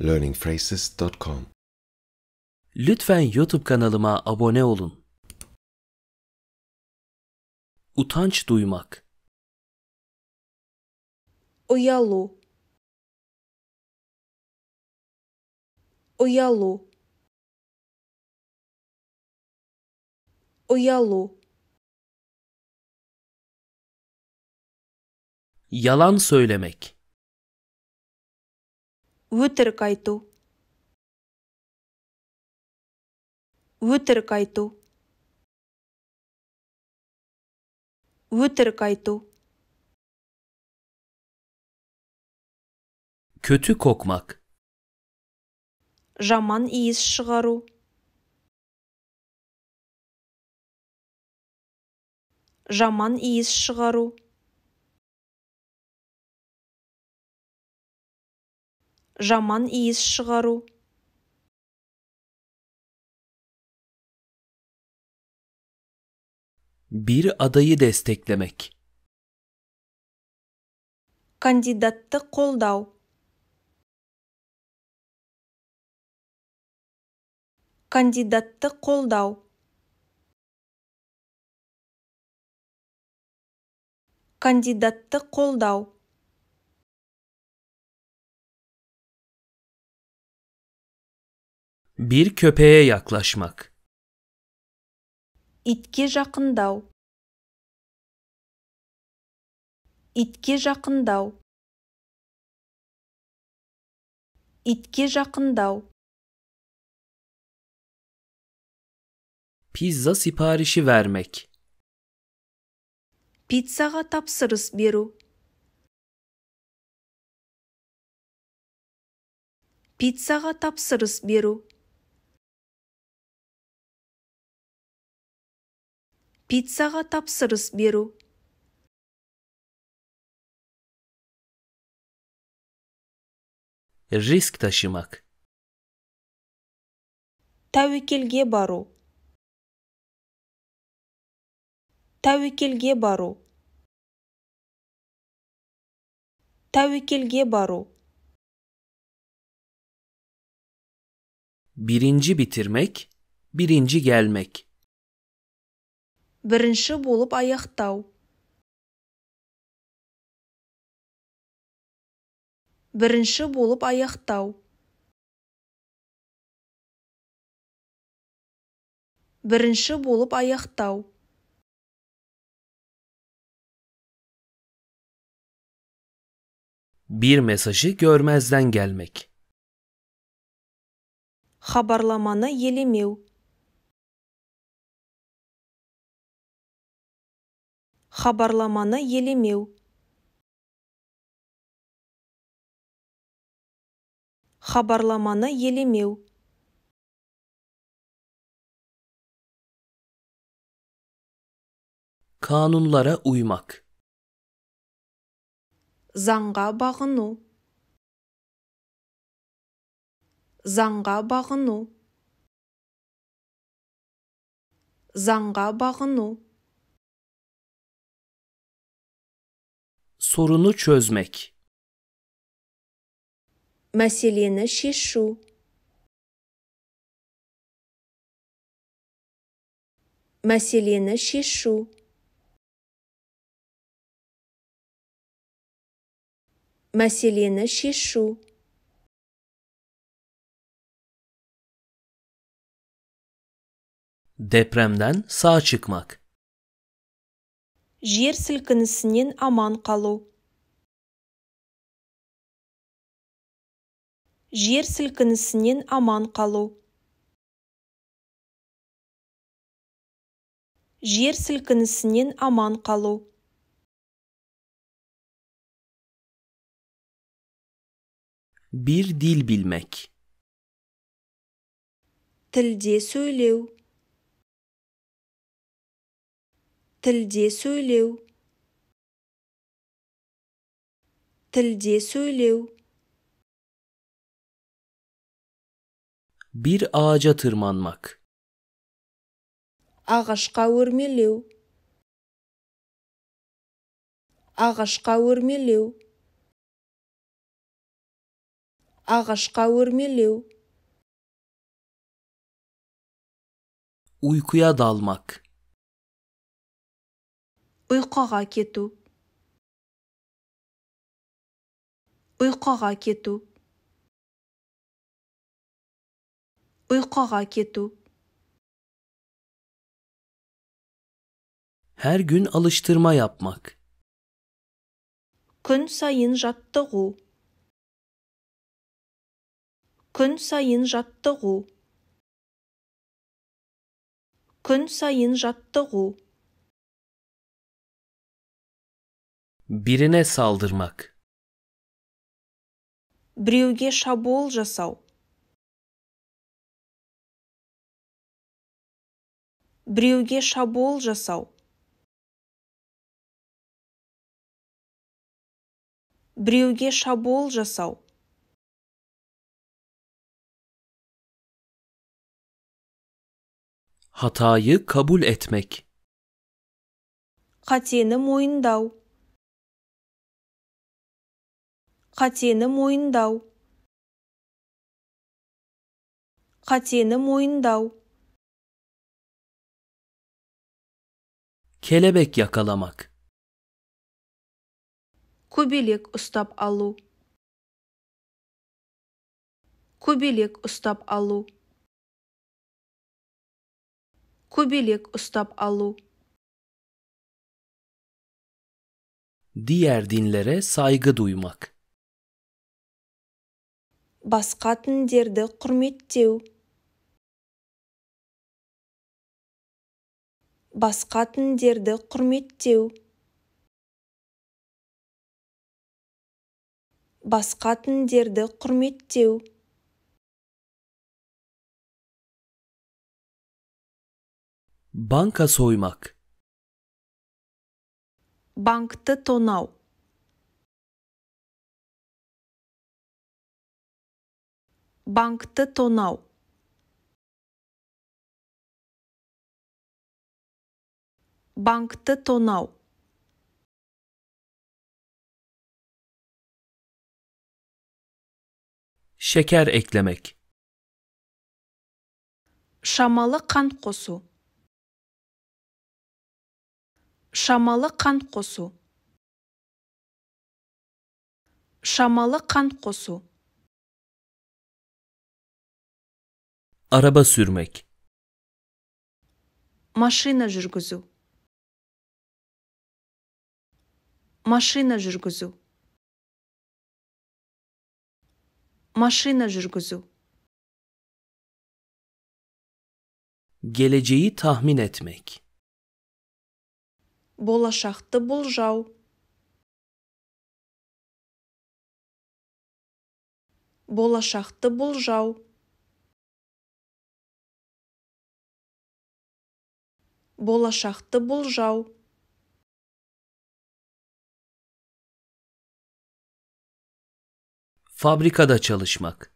learningphrases.com Lütfen YouTube kanalıma abone olun. Utanç duymak. Uyalu. Uyalu. Uyalu. Yalan söylemek. өтірік айту өтірік айту өтірік айту Көті kokmak жаман иіс шығару жаман иіс шығару жаман иіс шығару бір адайы дестеклемек кандидатты қолдау кандидатты қолдау кандидатты қолдау Bir köpeğe yaklaşmak. Itke жақындау. Itke жақындау. Itke жақындау. Pizza siparişi vermek. Pizzağa tapsırıs beru. Pizzağa tapsırıs beru. пиццаға тапсырыс беру риск ташымак тәуекелге бару тәуекелге бару тәуекелге бару биринчи bitirmek, биринчи gelmek бірінші болып аяқтау бірінші болып аяқтау бірінші болып аяқтау бір месажы görmezden gelmek. Хабарламаны елемеу хабарламаны елемеу хабарламаны елемеу kanunlara uymak заңға бағыну заңға бағыну заңға бағыну sorunu çözmek. Meseleni şişu. Meseleni şişu. Meseleni şişu. Depremden sağ çıkmak. жер сілкінісінен аман қалу жер сілкінісінен аман қалу жер сілкінісінен аман қалу бір dil білмек тілде сөйлеу тилде сөйлу тилде сөйлеу бир ажа тырманмак ааша ағашқа өрмелеу уйкуядалмак ұйқыға кету ұйқыға кету ұйқыға кету күн күн сайын жаттығу күн сайын жаттығу күн сайын жаттығу Birine saldırmak. Біреуге шабол жасау. Біреуге шабол жасау. Біреуге шабол жасау. Хатайы kabul etmek. Қатені мойындау. қатені мойындау қатені мойындау kelebek yakalamak көбелек ұстап алу көбелек ұстап алу көбелек ұстап алу diğer dinlere saygı duymak басқа діндерді құрметтеу басқа діндерді құрметтеу басқа діндерді құрметтеу Банка соймақ банкты тонау Bankta Tonav Bankta Tonav Şeker eklemek Şamalı kan kosu Şamalı kan kosu Şamalı kan kosu Araba sürmek. Машина жүргізу. Машина жүргізу. Машина жүргізу. Geleceği tahmin etmek. Болашақты болжау. Болашақты болжау. болашақты болжау Фабрикада çalışmak.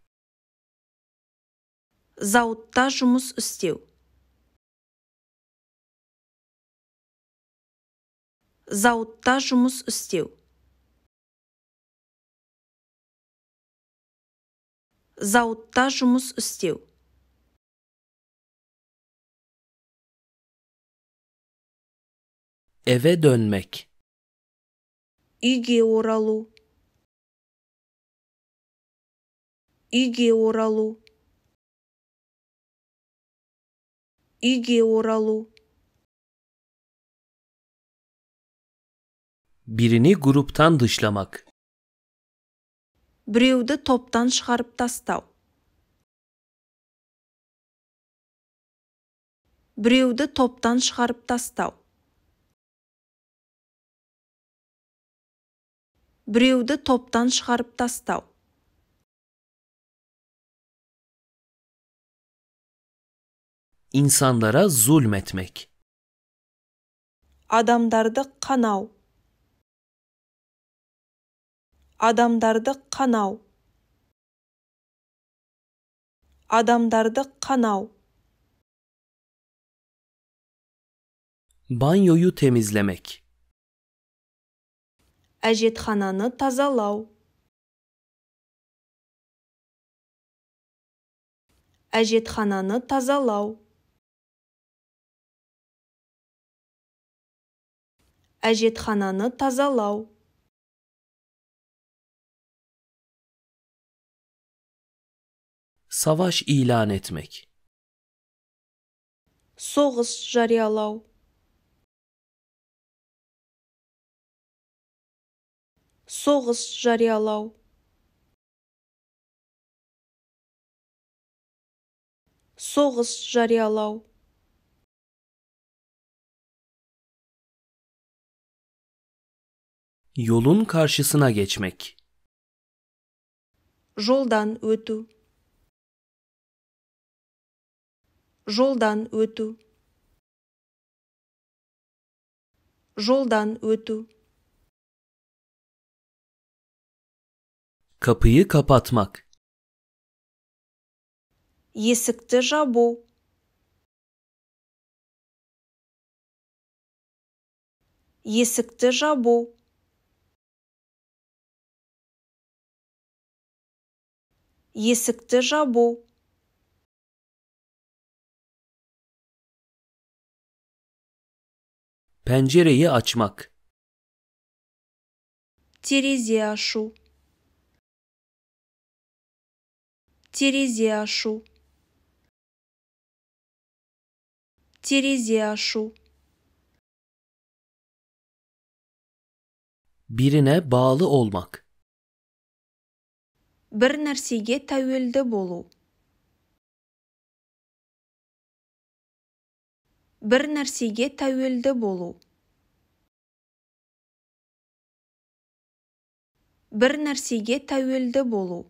Заутта жұмыс істеу. Заутта жұмыс істеу. Заутта жұмыс істеу. Eve dönmek. Үйге оралу. Үйге оралу. Үйге оралу. Birini gruptan dışlamak. Біреуді топтан шығарып тастау. Біреуді топтан шығарып тастау. біреуді топтан шығарып тастау зұлм zulmetmek. Адамдарды қанау. Адамдарды қанау. Адамдарды қанау. Banyoyu temizlemek әжетхананы тазалау әжетхананы тазалау әжетхананы тазалау Саваш ilan етмек соғыс жариялау соғыс жариялау соғыс жариялау yolun karşısına geçmek жолдан өту жолдан өту жолдан өту Kapıyı kapatmak. Есікті жабу. Есікті жабу. Есікті жабу. Pencereyi açmak. Терезе ашу. терезе ашу терезе ашу бірине bağlı олмак бір нәрсеге тәуелді болу бір нәрсеге тәуелді болу бір нәрсеге тәуелді болу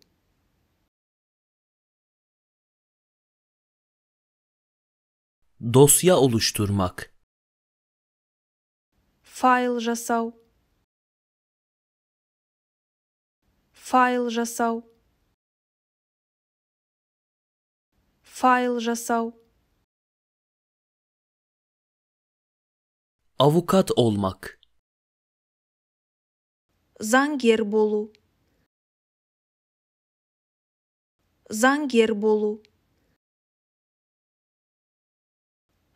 Dosya oluşturmak. Файл жасау. Файл жасау. Файл жасау. Avukat olmak. Zangyer bolu. Zangyer bolu.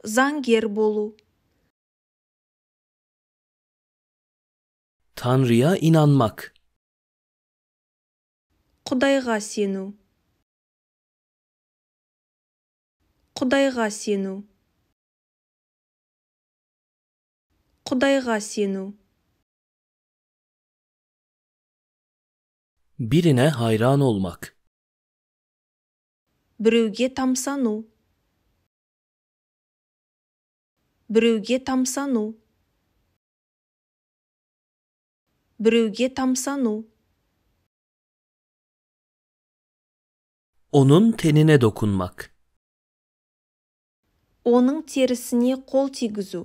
заңгер болу Tanrı'ya inanmak. Құдайға сену. Құдайға сену. Құдайға сену. Біріне хайран olmak. Біреуге тамсану. біреуге тамсану біреуге тамсану Оның теніне dokunmak. Оның терісіне қол тигізу.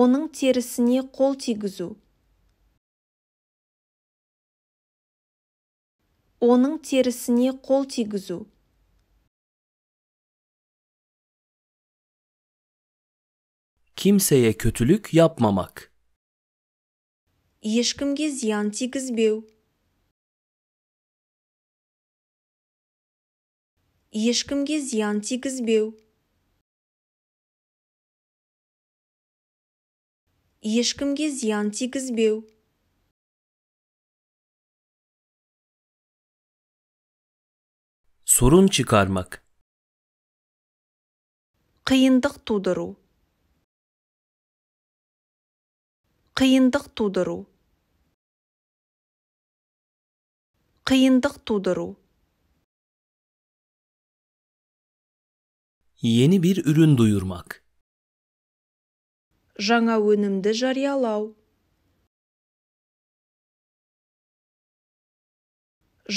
Оның терісіне қол тигізу. Оның терісіне қол тигізу. Kimseye kötülük япмамак. Ешкімге зиян тигізбеу. Ешкімге зиян тигізбеу. Ешкімге зиян тигізбеу. Сұрын çıkarmak. Қиындық тудыру. қиындық тудыру қиындық тудыру Ені bir ürün duyurmak. Жаңа өнімді жариялау.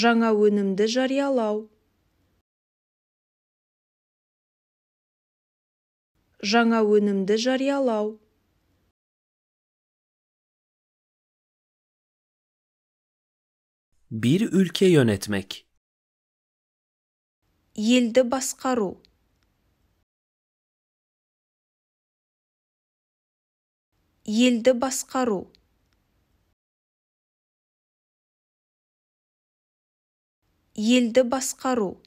Жаңа өнімді жариялау. Жаңа өнімді жариялау. Bir ülke yönetmek. Елді басқару. Елді басқару. Елді басқару.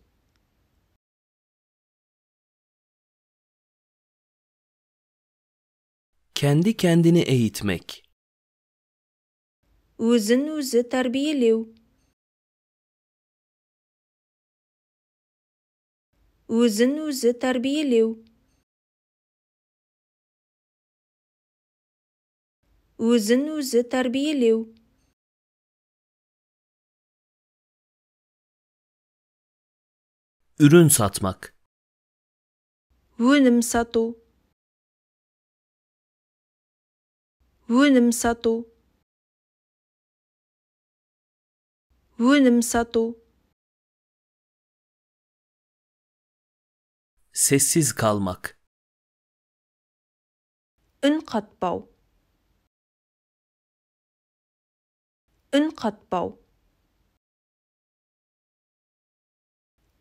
Kendi kendini eğitmek. Өзін өзі тәрбиелеу. өзін өзі тәрбиелеу өзін өзі тәрбиелеу үрін сатмак өнім сату өнім сату өнім сату Sessiz kalmak. انقطبوا انقطبوا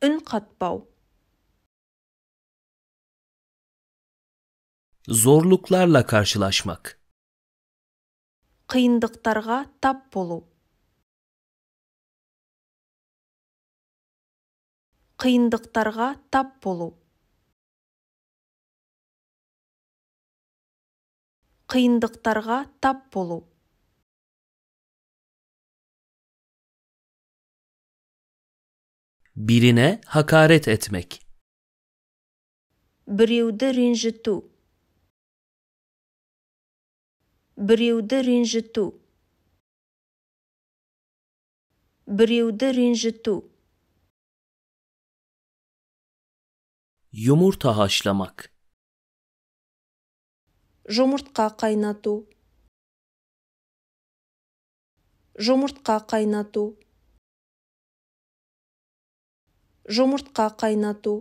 انقطبوا Zorluklarla karşılaşmak. Kıyındıklarga tap bolu. Kıyındıklarga tap bolu. қиындықтарға тап болу birine hakaret etmek біреуді ренжіту біреуді ренжіту біреуді ренжіту yumurta haşlamak жұмыртқа қайнату жұмыртқа қайнату жұмыртқа қайнату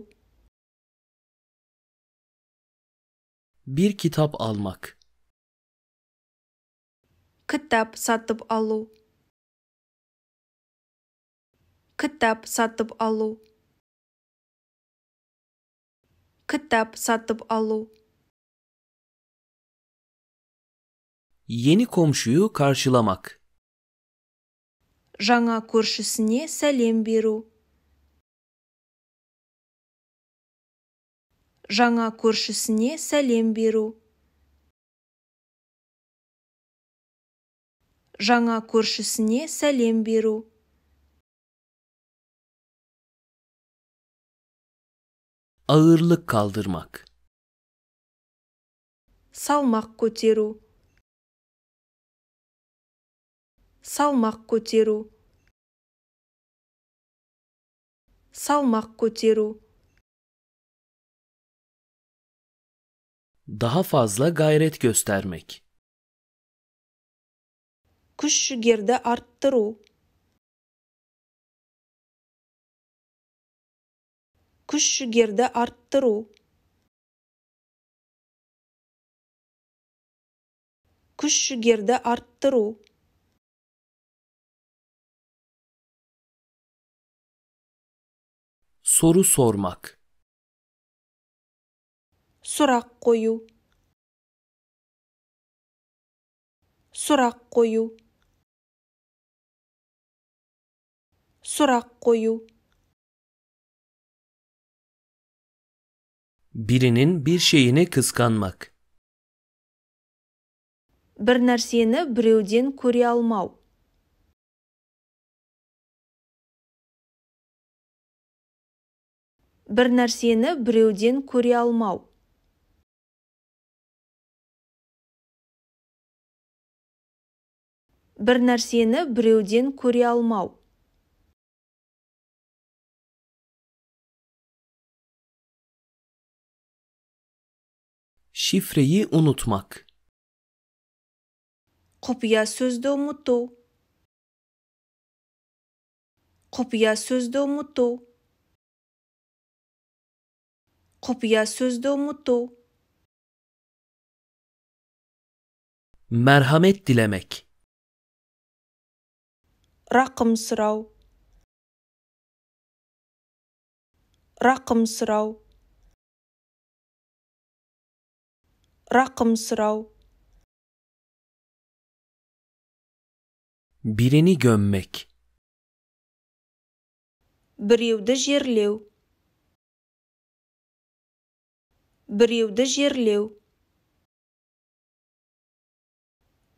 бір кітап алмақ кітап сатып алу кітап сатып алу кітап сатып алу Yeni komşuyu karşılamak. Жаңа көршісіне сәлем беру. Жаңа көршісіне сәлем беру. Жаңа көршісіне сәлем беру. Ağırlık көтеру. Салмақ көтеру. салмақ көтеру салмақ көтеру daha fazla gayret göstermek күш жігерді арттыру күш жігерді арттыру күш жігерді арттыру soru sormak. Surak koyu. Surak koyu. Surak koyu. Birinin bir şeyini kıskanmak. Bir narseni birevden ko'ra olmau. бір нәрсені біреуден көре алмау бір нәрсені біреуден көре алмау Şifreyi unutmak. құпия сөзді ұмыту құпия сөзді ұмыту құпия сөзді ұмыту Мәрхамет dilemek рақым сұрау рақым сұрау рақым сұрау бірені біреуді жерлеу біреуді жерлеу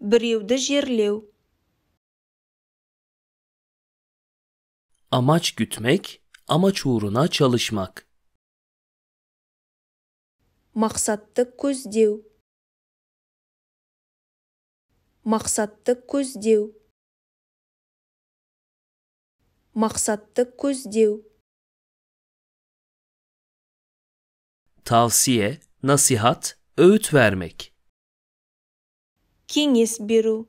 біреуді жерлеу Амач күтмек амач uğruna чалышмак Мақсатты көздеу. Мақсатты көздеу. Мақсатты көздеу. tavsiye, nasihat, öğüt vermek. Quem yesbiru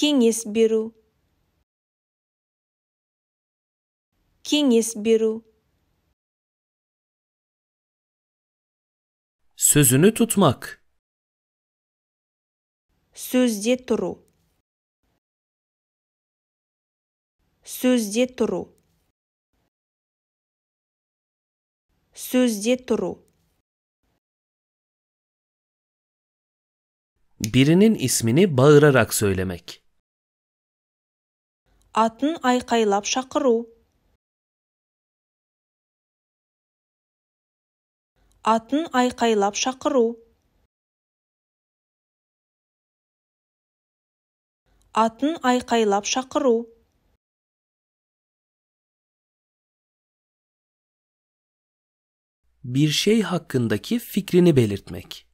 Quem yesbiru Quem yesbiru Sözünü tutmak. Sözde turu. Sözde turu. сөзде тұру Бірінің ісміні бағырарақ сөйлемек. Атын айқайлап шақыру. Атын айқайлап шақыру. Атын айқайлап шақыру. bir şey hakkındaki fikrini belirtmek.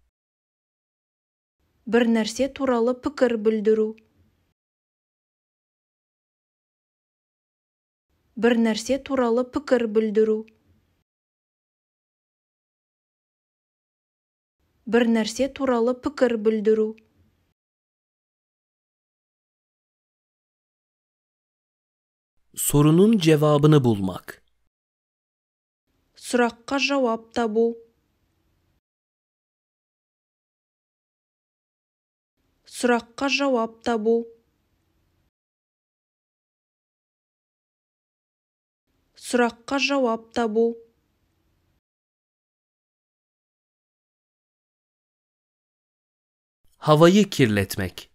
Bir narsa turalı pikir bildiru. Bir narsa turalı pikir bildiru. Bir narsa turalı pikir bildiru. Sorunun cevabını bulmak. сұраққа жауап табу сұраққа жауап табу сұраққа жауап табу havayı kirletmek.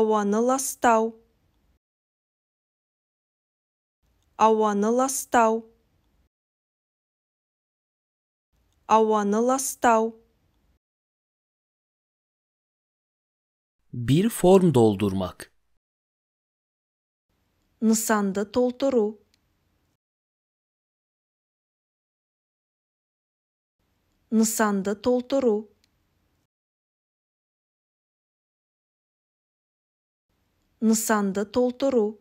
Ауаны ластау. ауаны ластау ауаны ластау Bir form doldurmak. Nısanda dolduru. Nısanda dolduru. Nısanda dolduru.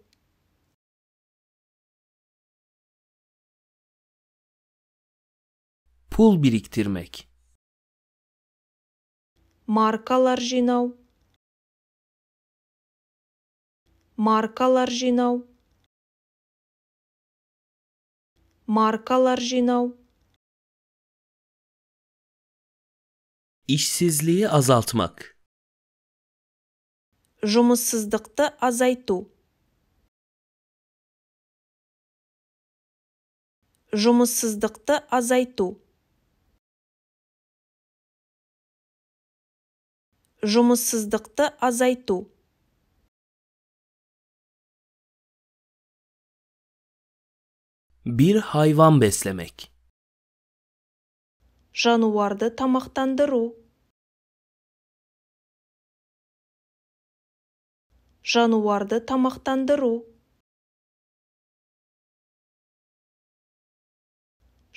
pul біріктірмек маркалар жинау маркалар жинау маркалар жинау işsizliği азайтмақ жұмыссыздықты азайту жұмыссыздықты азайту жұмыссыздықты азайту Бір хайван беслемек. Жануарды тамақтандыру. Жануарды тамақтандыру.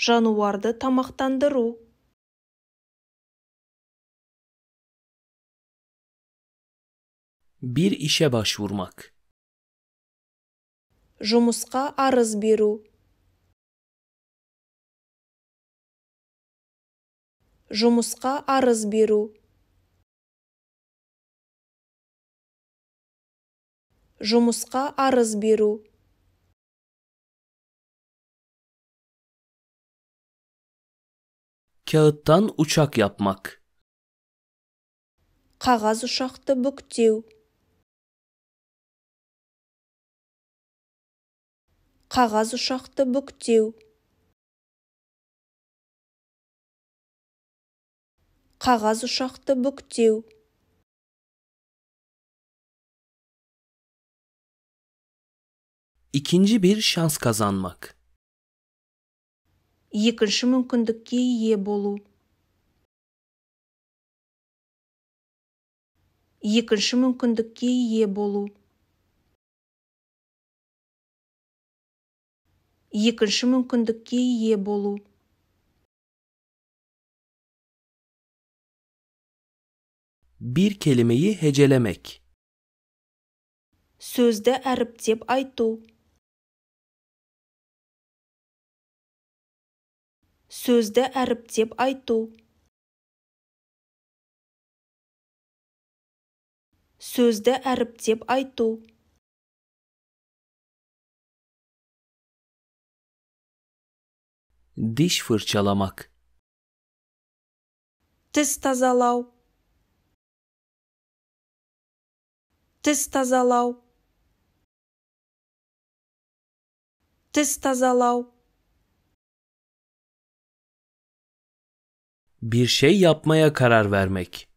Жануарды тамақтандыру. бір işe başvurmak. Жұмысқа арыз беру. Жұмысқа арыз беру. жұмысқа арыз беру kağıttan ұшақ yapmak қағаз ұшақты бүктеу қағаз ұшақты бүктеу қағаз ұшақты бүктеу Икінші бір шанс kazanmak. екінші мүмкіндікке ие болу екінші мүмкіндікке ие болу екінші мүмкіндікке ие болу Бір келімейі hecelemek. Сөзді әріптеп айту. Сөзді әріптеп айту. Сөзді әріптеп айту. Diş fırçalamak. Testozalau. Testozalau. Testozalau. Bir şey yapmaya karar vermek.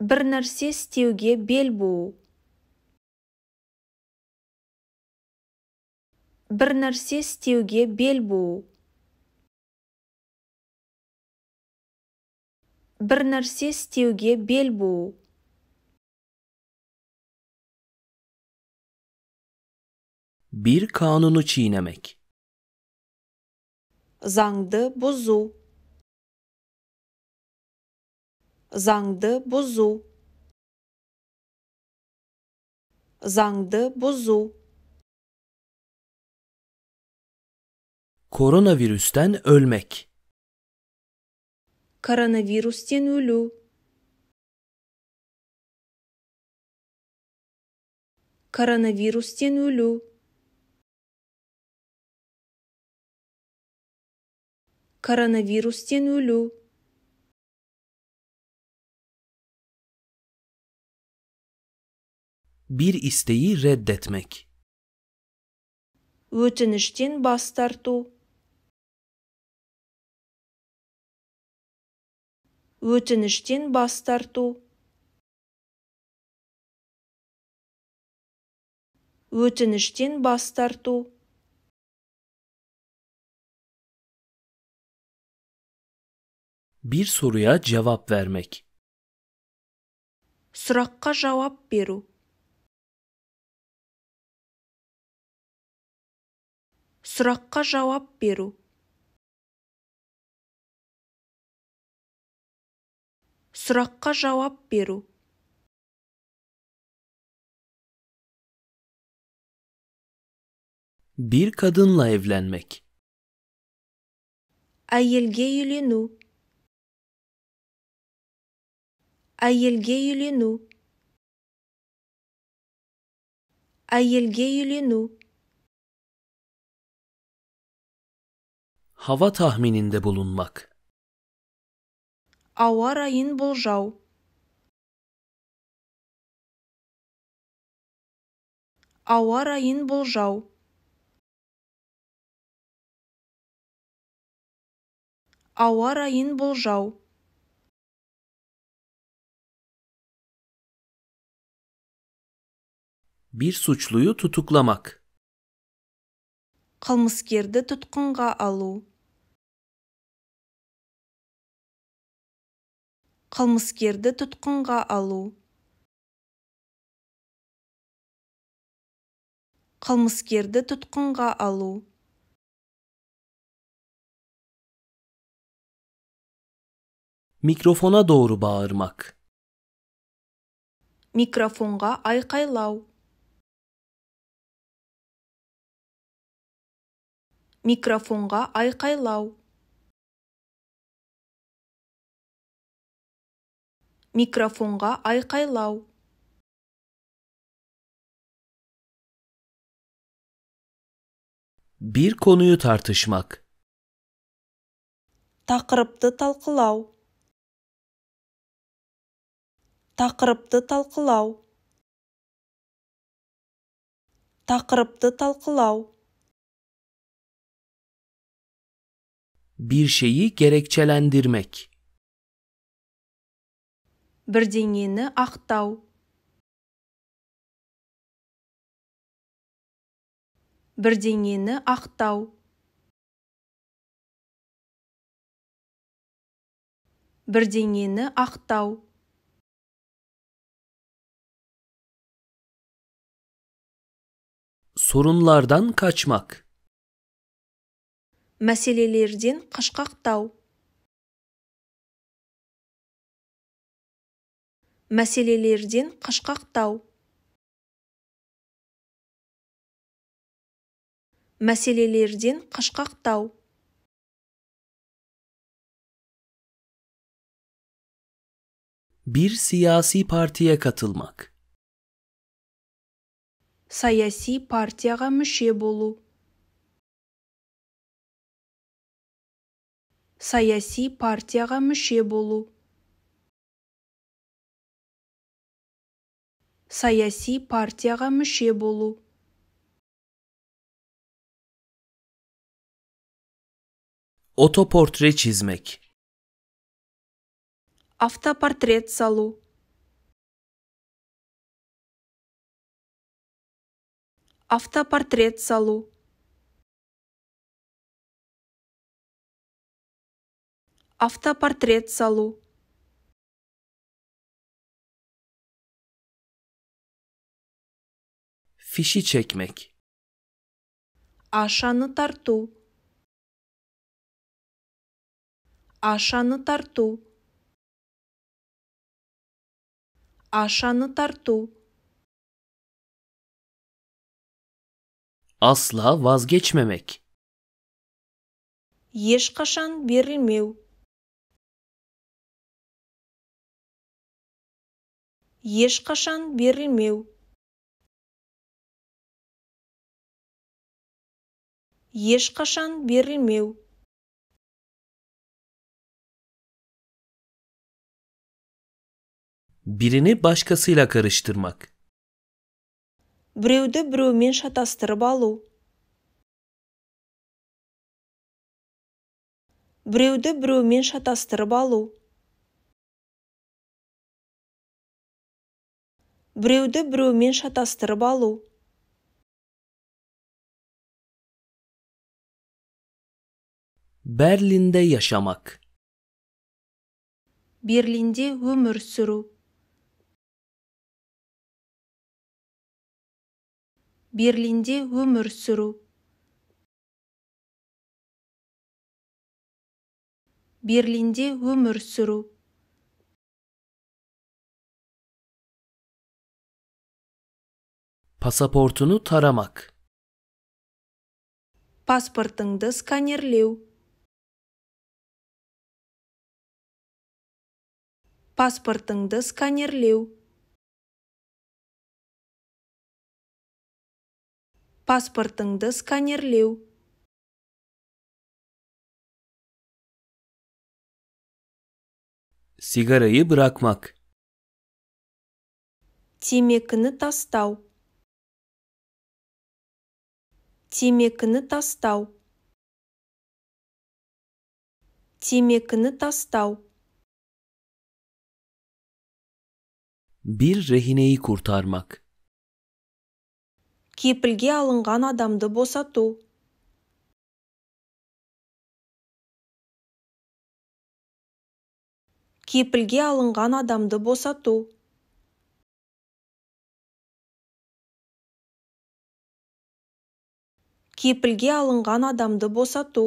Bir narsa isteyuge bel bo'u. бір нәрсе істеуге бел буу бір нәрсе істеуге бел буу бир кануну чийнемек заңды бузу заңды бузу заңды бұзу. бузу. Koronavirüsten ölmek. Koronavirüsten ölü. Koronavirüsten ölü. Koronavirüsten ölü. Bir isteği reddetmek. Ötünüşten bas tartu. өтініштен бас тарту өтініштен бас тарту бір soruya жауап vermek. Сұраққа жауап беру. Сұраққа жауап беру. сұраққа жауап беру Bir kadınla evlenmek. Әйелге үйлену. Әйелге үйлену. Әйелге үйлену. Hava tahmininde bulunmak. ауа райын болжау ауа райын болжау ауа райын болжау bir suçluyu tutuklamak қылмыскерді тұтқынға алу қылмыскерді тұтқынға алу қылмыскерді тұтқынға алу микрофона доғыру бағырмақ микрофонға айқайлау микрофонға айқайлау Микрофонға айқайлау Bir konuyu tartışmak. Тақырыпты талқылау. Тақырыпты талқылау. Тақырыпты талқылау. Bir şeyi gerekçelendirmek. бірдеңені ақтау бірдеңені ақтау бірдеңені ақтау sorunlardan kaçmak, мәселелерден қашқақтау мәселелерден қашқақтау мәселелерден қашқақтау бір siyasi партия katılmak саяси партияға мүше болу саяси партияға мүше болу саяси партияга мүше болу отопортрет шизмек автопо салу автопортрет салу автопортрет салу Fişi çekmek. Aşanı tartu. Aşanı tartu. Aşanı tartu. Asla vazgeçmemek. Ешқашан берілмеу. Ешқашан берілмеу. ешқашан берілмеу birini başkasıyla karıştırmak. Біреуді біреумен шатастырып алу. Біреуді біреумен шатастырып алу. Біреуді біреумен шатастырып алу. Berlin'de yaşamak. Berlin'de ömür sürü. Berlin'de ömür sürü. Berlin'de ömür sürü. Pasaportunu taramak. Pasportыңды сканерлеу. паспортыңды сканерлеу паспортыңды сканерлеу sigarayı bırakmak темекіні тастау темекіні тастау темекіні тастау Bir rehineyi kurtarmak. Кепілге алынған адамды босату. Кепілге алынған адамды босату. Кепілге алынған адамды босату.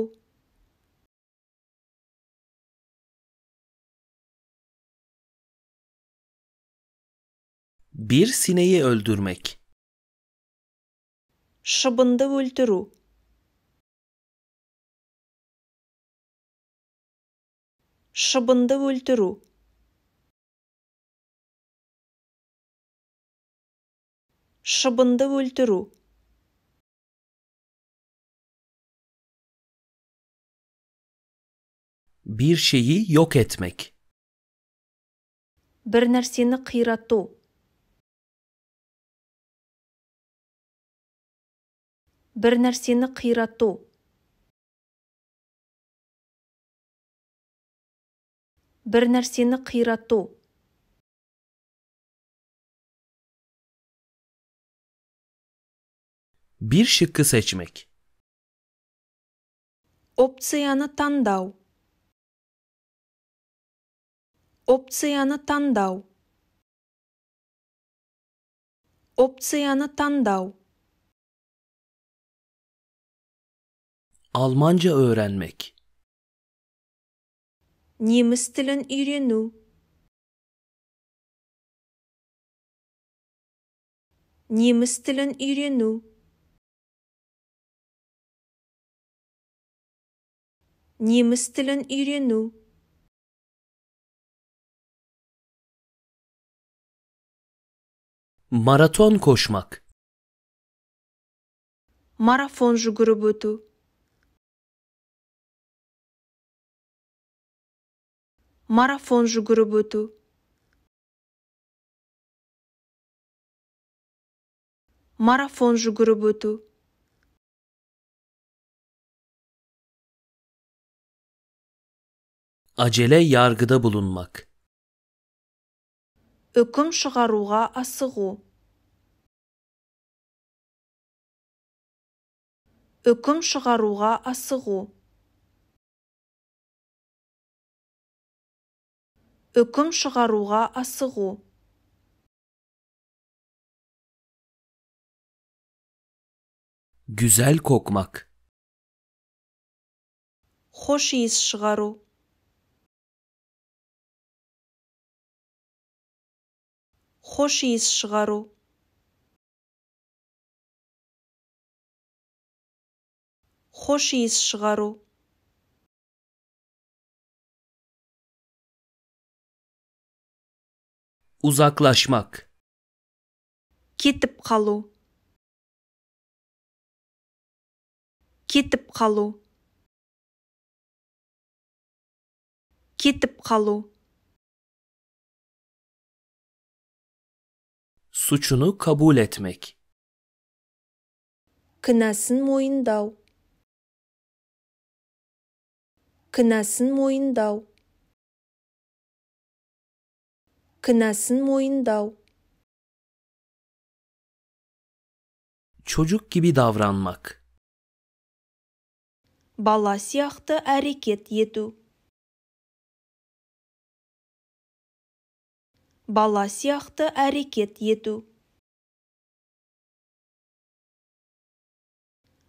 Bir sineği öldürmek. Şabında өлтіру. Şabında өлтіру. Şabında өлтіру. Bir şeyi yok etmek. Bir narseni qiyratу. бір нәрсені қирату бір нәрсені қирату бир шикки сечмек опцияны таңдау опцияны таңдау опцияны таңдау Almanca öğrenmek. Немец тілін үйрену. Неміс тілін үйрену. Неміс тілін үйрену. Maraton koşmak. Marafon жүгіріп өту. marafoncu grubudu. Marafoncu grubudu. Acele yargıda bulunmak. Hüküm çıkarığa asığı. Hüküm çıkarığa asığı. үкім шығаруға асығу güzel кокмак. hoş иіс шығару хош иіс шығару хош иіс шығару uzaklaşmak кетип калуу кетип калуу кетип калуу suçunu kabul etmek кынасын мойындау кынасын мойындау Кінәсін мойындау. Çocuk КИБИ davranmak. Бала сияқты әрекет ету. Бала сияқты әрекет ету.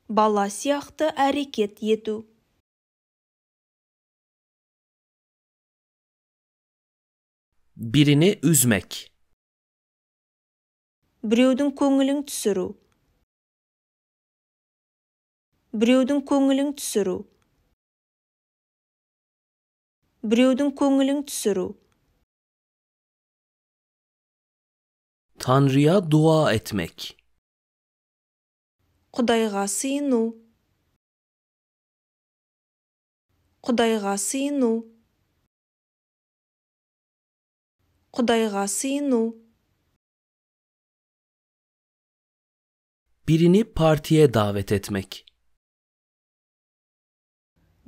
Бала сияқты әрекет ету. birini üzmek. Bireuvdin ko'ngilin tusiruv. Bireuvdin ko'ngilin tusiruv. Bireuvdin ko'ngilin tusiruv. Tanrı'ya dua etmek. Құдайға сыйыну. Құдайға сыйыну. құдайға сыйыну birini partiye davet etmek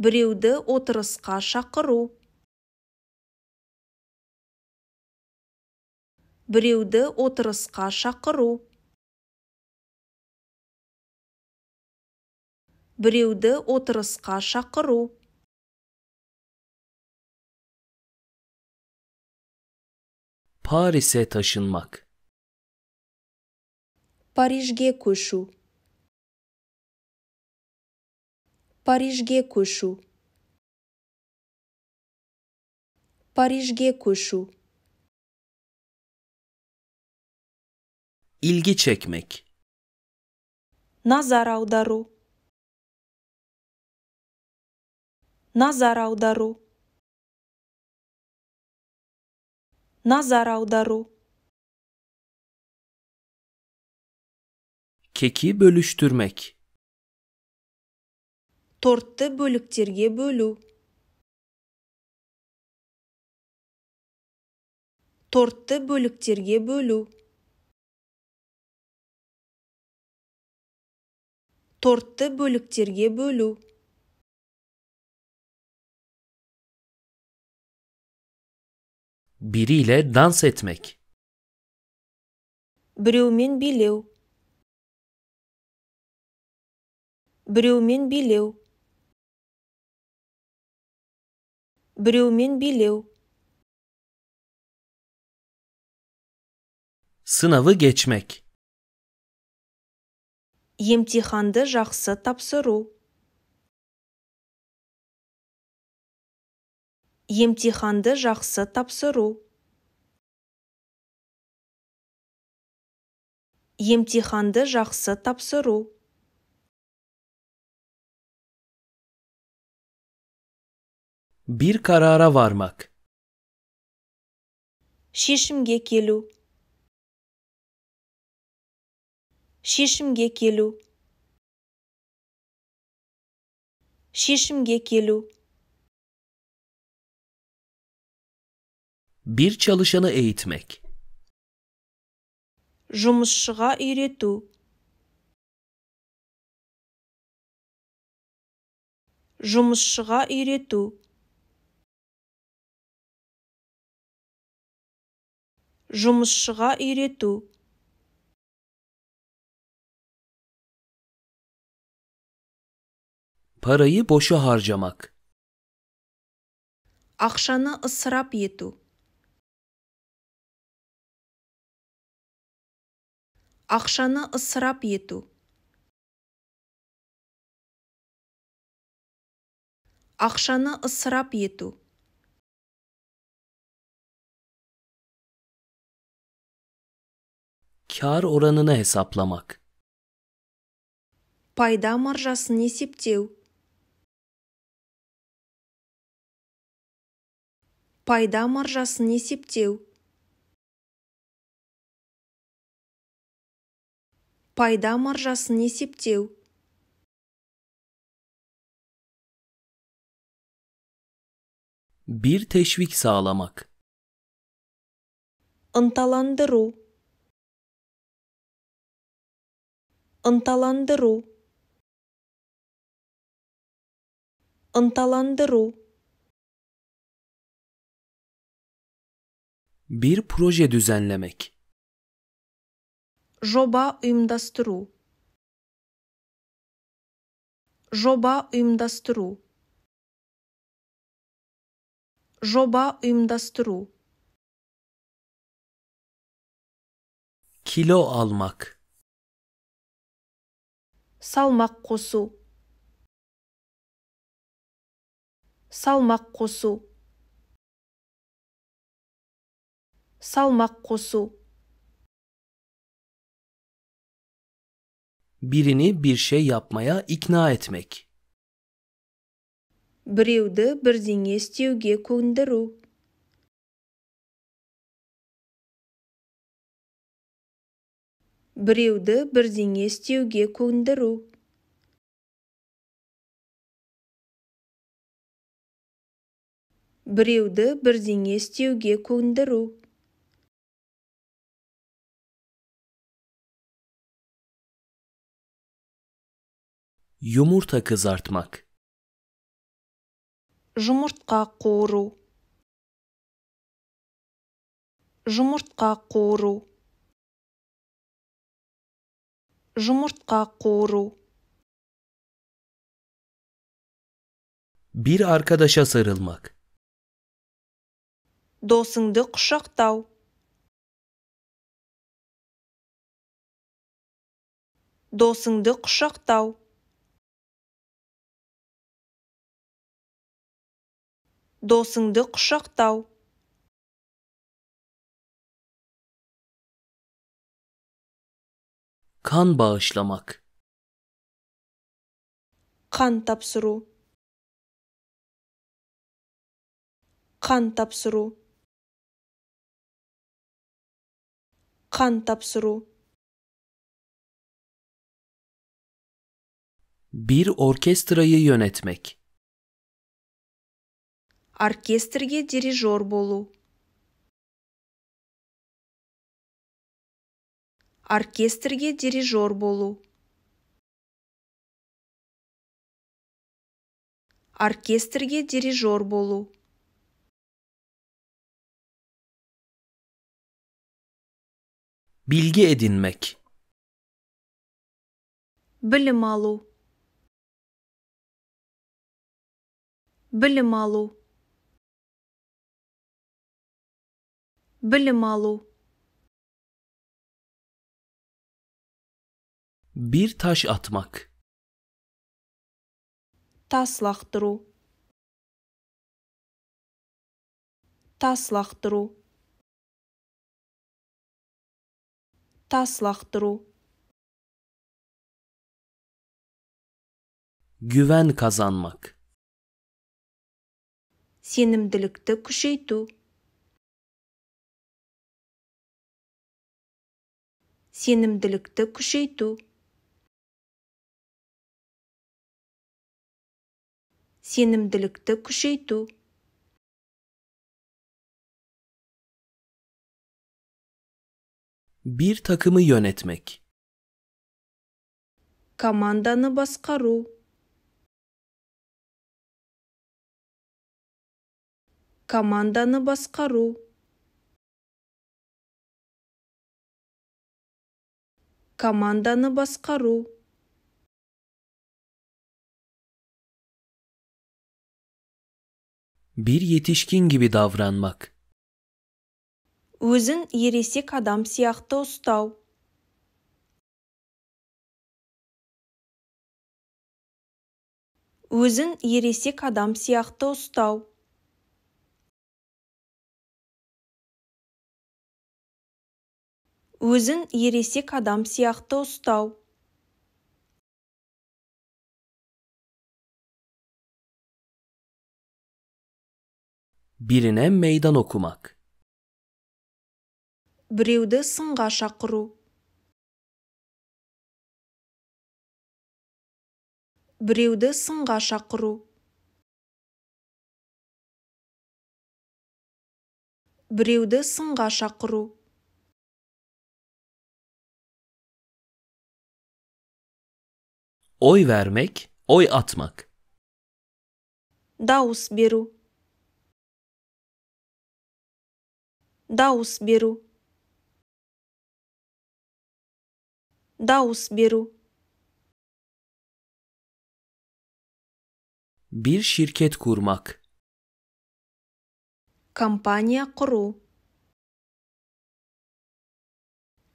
біреуді отырысқа шақыру біреуді отырысқа шақыру біреуді отырысқа шақыру Paris'e taşınmak. Parijge koşu. Parijge koşu. Parijge koşu. İlgi çekmek. Nazar audaru. Nazar audaru. назар аудару кeki bölüştürmek тортты бөліктерге бөлу тортты бөліктерге бөлу тортты бөліктерге бөлу biriyle dans etmek. Біреумен билеу. Біреумен билеу. Біреумен билеу. Сынавы geçmek. Емтиханды жақсы тапсыру. емтиханды жақсы тапсыру емтиханды жақсы тапсыру Бир қарара Шешімге келу. Шешімге келу. Шешімге келу. Bir çalışanı eğitmek. Жұмысшыға үйрету. Жұмысшыға үйрету. Жұмысшыға үйрету. Parayı boşa harcamak. Akşanı ısrap yetu. ақшаны ысырап ету ақшаны ысырап ету кар оранына hesaplamak пайда маржасын есептеу пайда маржасын есептеу пайда маржасын есептеу bir teşvik sağlamak ынталандыру ынталандыру ынталандыру bir proje düzenlemek жоба ұйымдастыру жоба ұйымдастыру жоба ұйымдастыру Кило алмак салмақ қосу салмақ қосу салмақ қосу birini bir şey yapmaya ikna etmek. Біреуді бірдеңе істеуге көндіру. Біреуді бірдеңе істеуге көндіру. Біреуді бірдеңе істеуге көндіру. Yumurta kızartmak. Yumurta kuru. Yumurta kuru. Yumurta kuru. Bir arkadaşa sarılmak. Досыңды kuşaktau. Досыңды kuşaktau. Досыңды құшақтау kan bağışlamak kan tapsuru kan tapsuru kan tapsuru bir orkestrayı yönetmek оркестрге дирижер болу оркестрге дирижер болу оркестрге дирижер болу bilgi edinmek білім алу білім алу білім алу бір таш атмақ. тас лақтыру тас лақтыру тас лақтыру сенімділікті күшейту сенімділікті күшейту сенімділікті күшейту bir takımı yönetmek komandanı басқару komandanı басқару. команданы басқару Бір етішкен gibi davranmak. Өзін ересек адам сияқты ұстау. Өзін ересек адам сияқты ұстау. өзін ересек адам сияқты ұстау Біріне мейдан okumak. Біреуді сынға шақыру. Біреуді сынға шақыру. Біреуді сынға шақыру. Oy vermek, oy atmak. Daus biru. Daus biru. Daus biru. Bir şirket kurmak. Kampanya kuru.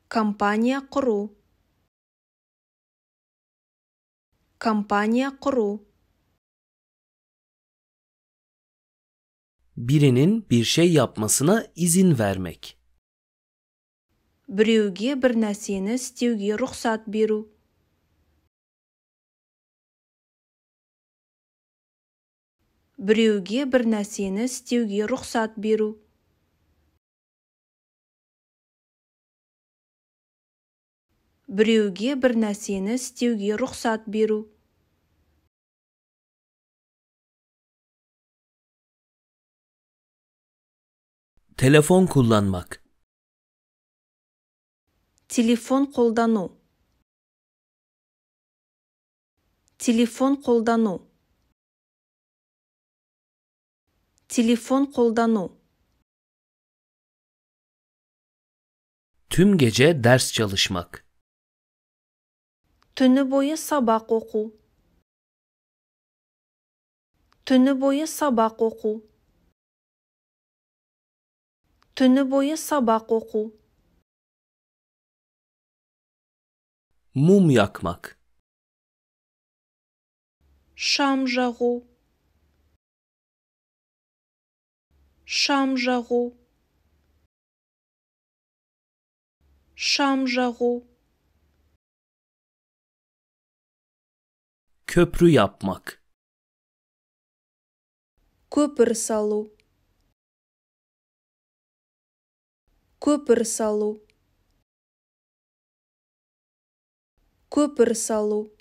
Kampanya kuru. компания құру Бірінің бір şey yapmasına izin vermek. Біреуге бір нәрсені істеуге рұқсат беру. Біреуге бір нәрсені істеуге рұқсат беру. біреуге бір нәрсені істеуге рұқсат беру Телефон kullanmak. Телефон қолдану. Телефон қолдану. Телефон қолдану. Tüm gece ders жалышмақ түні бойы сабақ оқу түні бойы сабақ оқу түні бойы сабақ оқу mum yakmak шам жағу шам жағу шам жағу Köprü yapmak. Köprü salu. Köprü salu. Köprü salu.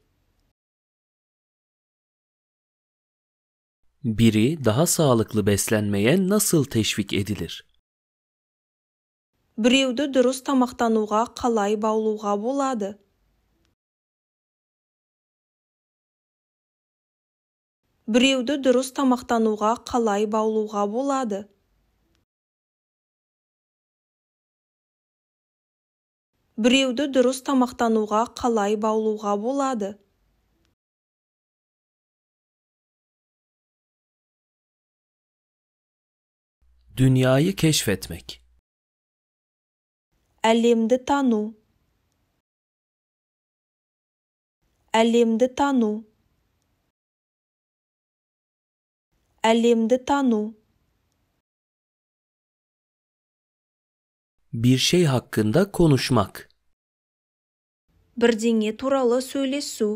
Biri daha sağlıklı beslenmeye nasıl teşvik edilir? Біреуді дұрыс тамақтануға қалай баулуға болады біреуді дұрыс тамақтануға қалай баулуға болады біреуді дұрыс тамақтануға қалай баулуға болады кешф keşfetmek. Әлемді тану. Әлемді тану. әлемді тану Бір шей hakkında konuşmak. Бірдеңе туралы сөйлесу.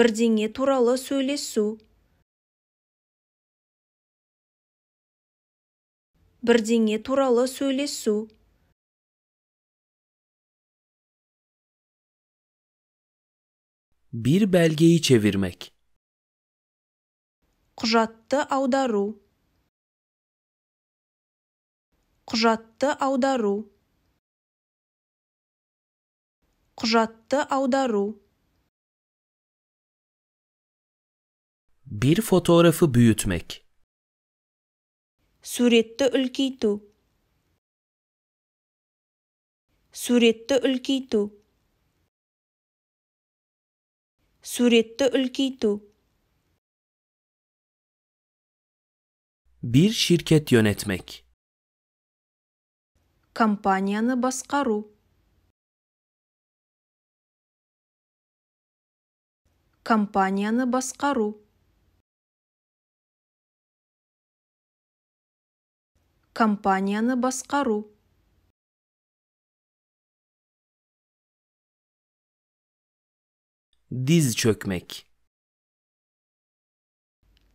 Бірдеңе туралы сөйлесу. Бірдеңе туралы сөйлесу. Bir belgeyi çevirmek. Құжатты аудару. Құжатты аудару. Құжатты аудару. Bir fotoğrafı büyütmek. Suretті үлкейту. Suretті үлкейту. суретті үлкейту Бір şirket yönetmek компанияны басқару компанияны басқару компанияны басқару Diz çökmek.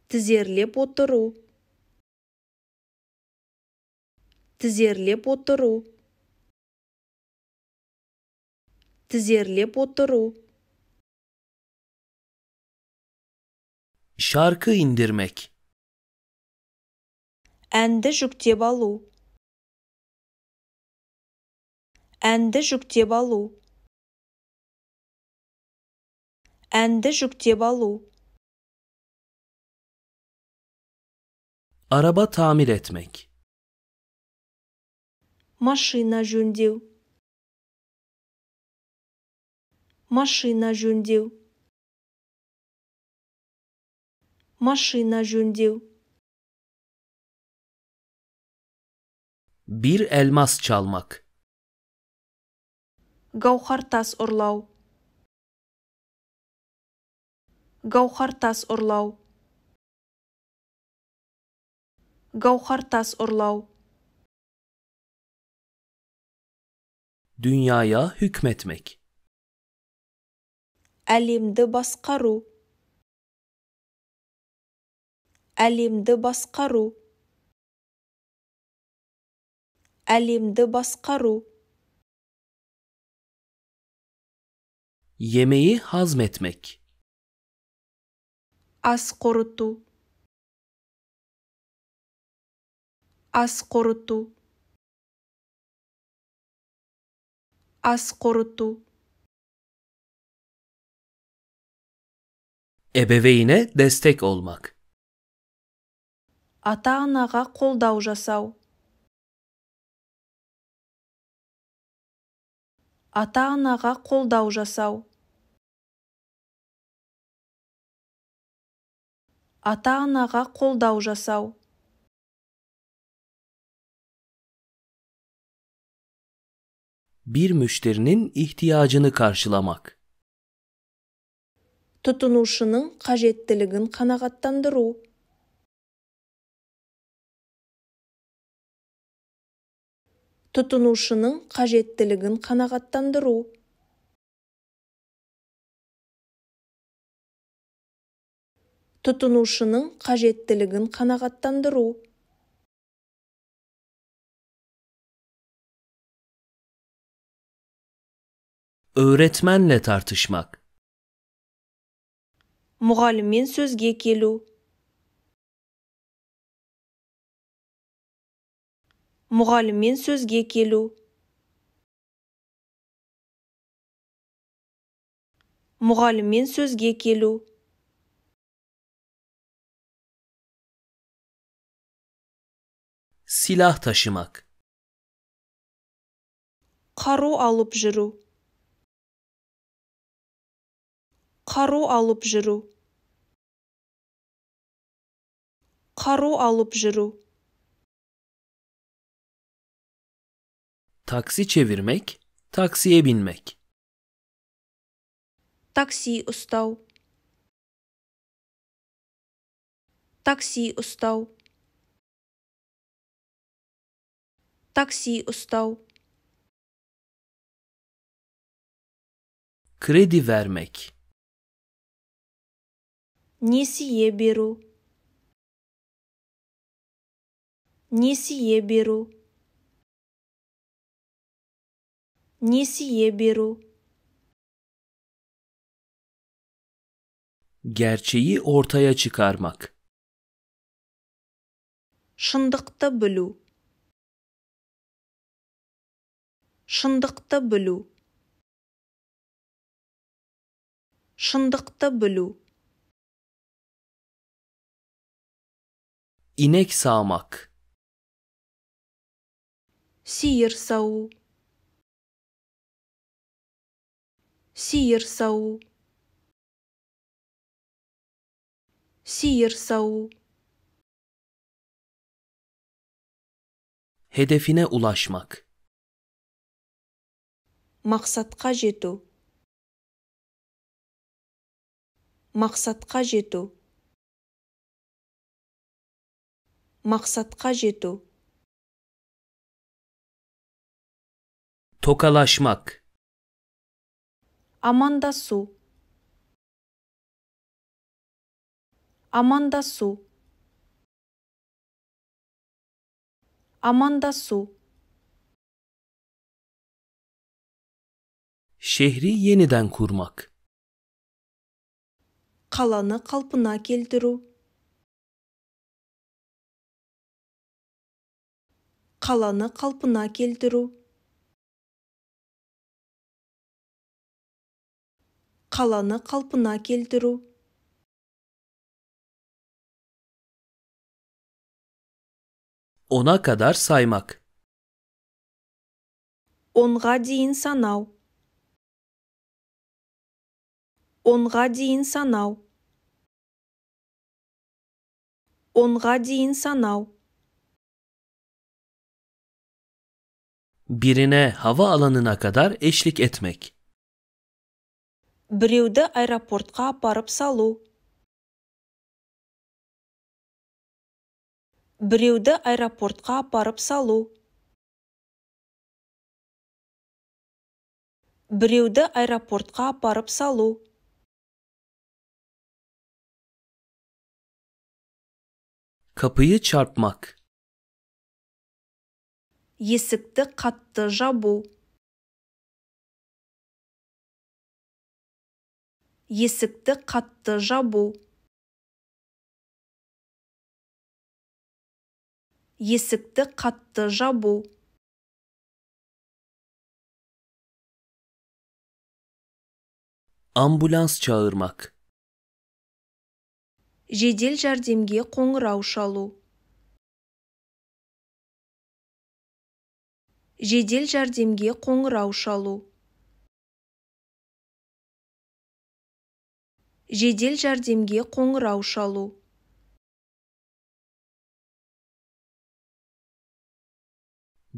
Тізерлеп отыру. Тізерлеп отыру. Тізерлеп отыру. Şarkı indirmek. Әнді жүктеп алу. Әнді жүктеп алу. әнді жүктеп алу Араба тамир етмек. Машина жөндеу. Машина жөндеу. Машина жөндеу. әлмас әлмас çalmak. тас ұрлау гауһар тас ұрлау гауһар тас ұрлау әлемді басқару әлемді басқару әлемді басқару hazmetmek ас корутуу ас корутуу ас корутуу ebeveyne destek olmak ата анага колдоо жасау ата анага колдоо жасау ата-анаға қолдау жасау бір мүштерінің ихтияжыны қаршыламақ Тұтынушының қажеттілігін қанағаттандыру. Тұтынушының қажеттілігін қанағаттандыру. тұтынушының қажеттілігін қанағаттандыру öğretmenle тартышмак мұғаліммен сөзге келу мұғаліммен сөзге келу мұғаліммен сөзге келу silah taşımak. Karo alıp жүру. Karo alıp жүру. Karo alıp жүру. Taksi çevirmek, taksiye binmek. Taksi ustav. Taksi ustav. такси ұстау Креди вермек несие беру несие беру несие беру Герчеи ортая чыкармак Шындықты білу шындықты білу шындықты білу Инек sağmak сиыр сау сиыр сау сиыр сау hedefine ulaşmak мақсатқа жету мақсатқа жету мақсатқа жету токалашмак амандасу амандасу амандасу şehri yeniden kurmak. Қаланы қалпына келтіру. Қаланы қалпына келтіру. Қаланы қалпына келтіру. Ona kadar saymak. Onға дейін санау. онға дейін санау онға дейін санау birine hava alanına kadar eşlik etmek. Біреуді аэропортқа апарып салу. Біреуді аэропортқа апарып салу. Біреуді аэропортқа апарып салу. Kapıyı çarpmak. Есікті қатты жабу. Есікті қатты жабу. Есікті қатты жабу. Ambulans çağırmak. жедел жәрдемге қоңырау шалу жедел жәрдемге қоңырау шалу жедел жәрдемге қоңырау шалу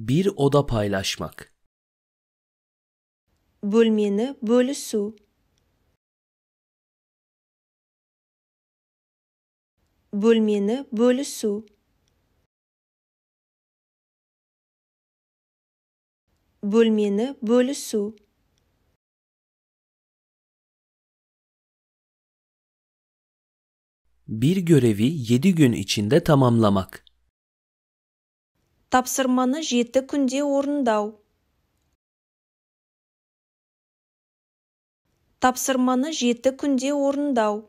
бір oda paylaşmak бөлмені бөлісу бөлмені бөлісу бөлмені бөлісу Бір görevi 7 gün içinde tamamlamak. Тапсырманы 7 күнде орындау. Тапсырманы 7 күнде орындау.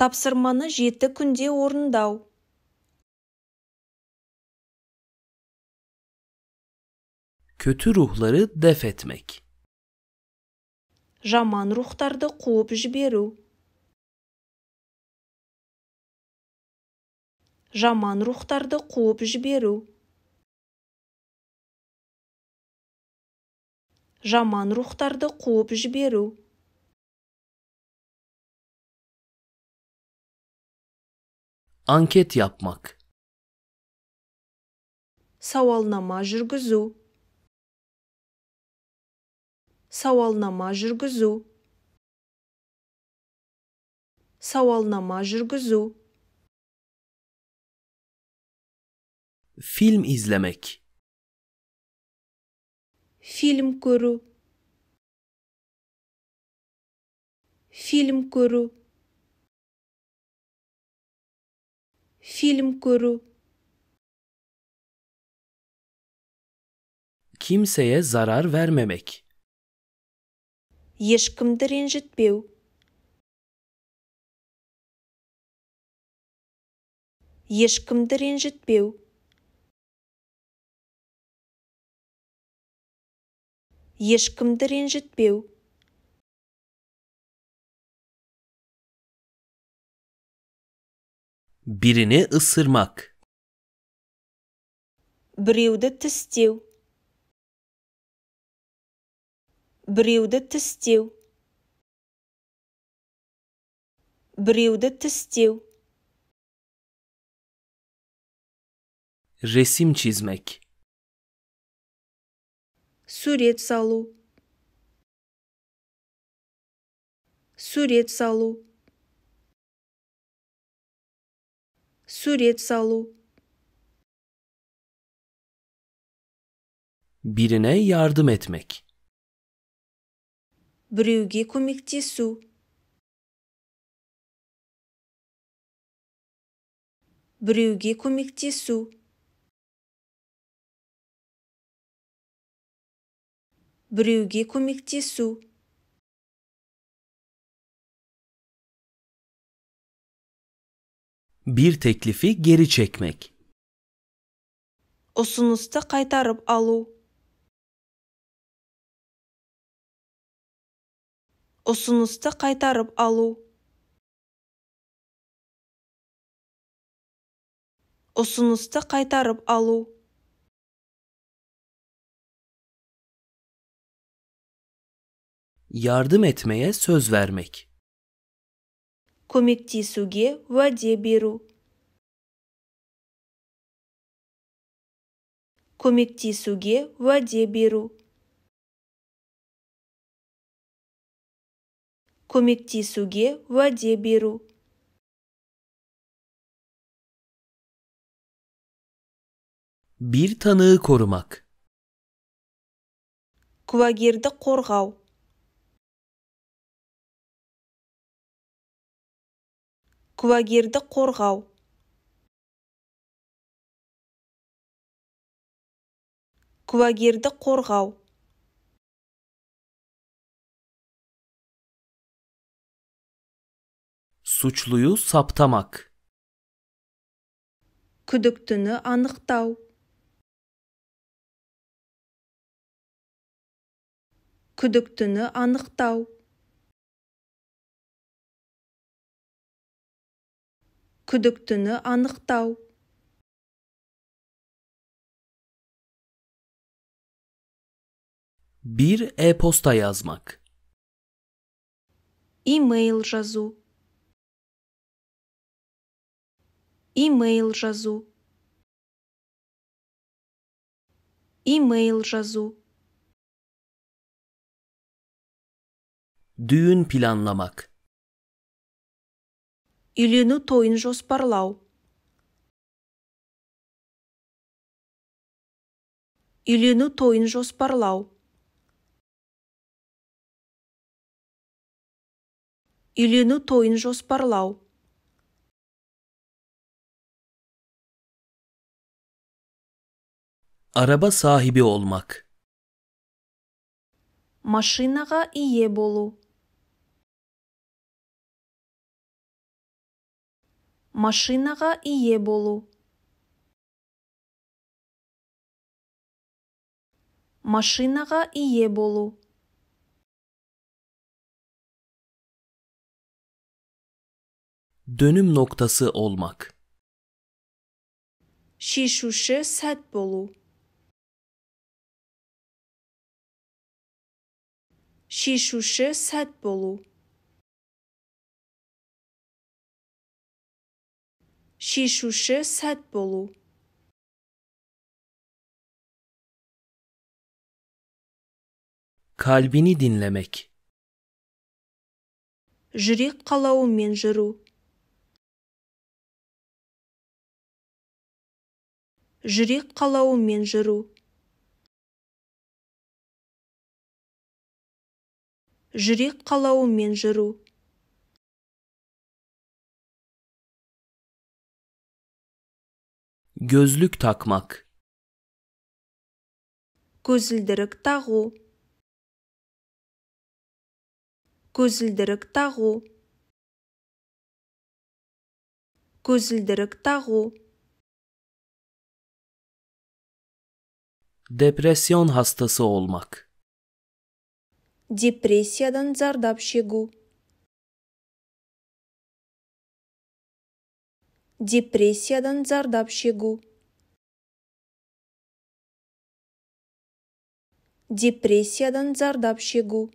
тапсырманы жеті күнде орындау Көті рухлары дәф etmek. Жаман рухтарды қуып жіберу. Жаман рухтарды қуып жіберу. Жаман рухтарды қуып жіберу. Anket yapmak. Сауалнама жүргізу. Сауалнама жүргізу. Сауалнама жүргізу. Film izlemek. Film көру. Film көру. Film көрүү. Kimseye zarar vermemek. Еш кимди ренжитпеу. Еш кимди ренжитпеу. Еш кимди ренжитпеу. Birini ısırmak. Birini tistiv. Birini tistiv. Birini tistiv. Resim çizmek. Suret salu. Suret salu. Suret Salu Birine yardım etmek. Brüge komikti su. Brüge komikti su. Brüge komikti su. bir teklifi geri çekmek. Ұсынысты қайтарып алу. Ұсынысты қайтарып алу. Ұсынысты қайтарып алу. Yardım etmeye söz vermek. көмектесуге уәде беру көмектесуге уәде беру көмектесуге уәде беру бір tanığı қорымақ Куәгерді қорғау куәгерді қорғау куәгерді қорғау сучлую саптамак күдіктіні анықтау күдіктіні анықтау күдіктіні анықтау Bir e-posta yazmak. E-mail жазу. E-mail жазу. E-mail жазу. Düğün planlamak. үйлену тойын жоспарлау үйлену тойын жоспарлау үйлену тойын жоспарлау Араба sahibi olmak машинаға ие болу машинаға ие болу машинаға ие болу dönüm noktası olmak şişuşu set bolu şişuşu set bolu шешуші сәт болу Қалбіні динлемек. жүрек қалауымен жүру жүрек қалауымен жүру жүрек қалауымен жүру Gözlük takmak. Gözlük tağu. Gözlük tağu. Gözlük tağu. Depresyon hastası olmak. Депрессиядан зардап шегу. депрессиядан зардап шегу депрессиядан зардап шегу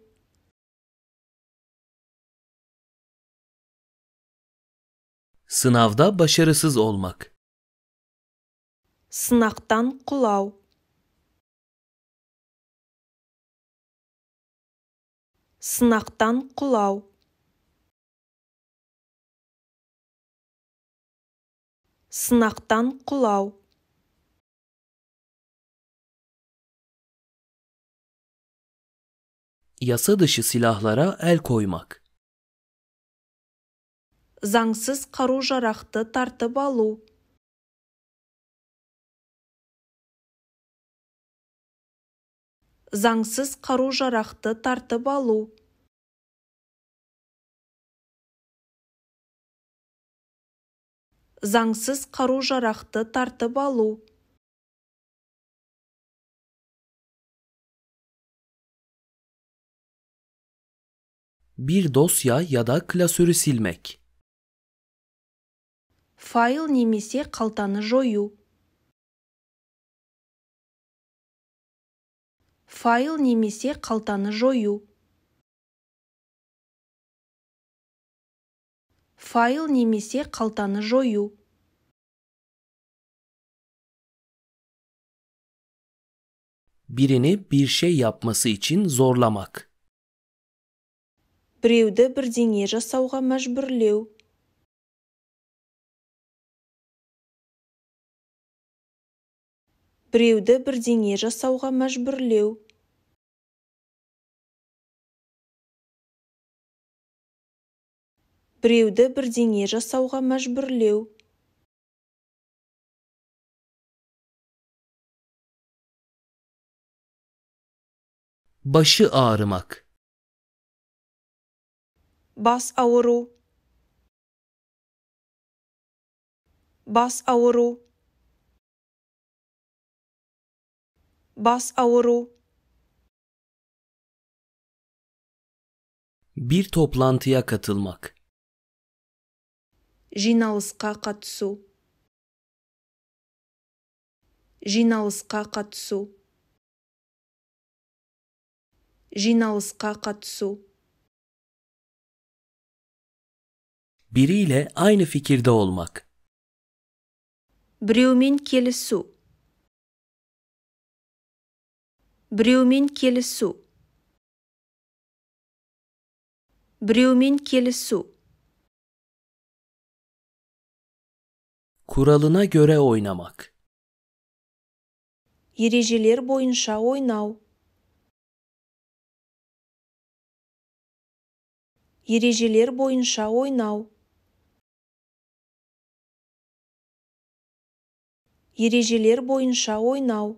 Сынавда башарысыз олмак сынақтан құлау Sınaqdan құлау. сынақтан құлау Ясы dışı silahlara әл Заңсыз қару-жарақты тартып алу. Заңсыз қару-жарақты тартып алу. заңсыз қару-жарақты тартып алу Бір dosya яда da klasörü Файл немесе қалтаны жою. Файл немесе қалтаны жою. файл немесе қалтаны жою birini bir şey yapması için zorlamak. Біреуді деңе жасауға мәжбүрлеу. Біреуді деңе жасауға мәжбүрлеу. біреуді бірдеңе жасауға мәжбүрлеу Башы ағырмак Бас ауыру Бас ауыру Бас ауыру Бір топлантыя қатылмақ жиналысқа қатысу жиналысқа қатысу жиналысқа қатысу biriyle aynı fikirde olmak біреумен келісу біреумен келісу біреумен келісу Kuralına göre oynamak. Ережелер бойынша ойнау. Ережелер бойынша ойнау. Ережелер бойынша ойнау.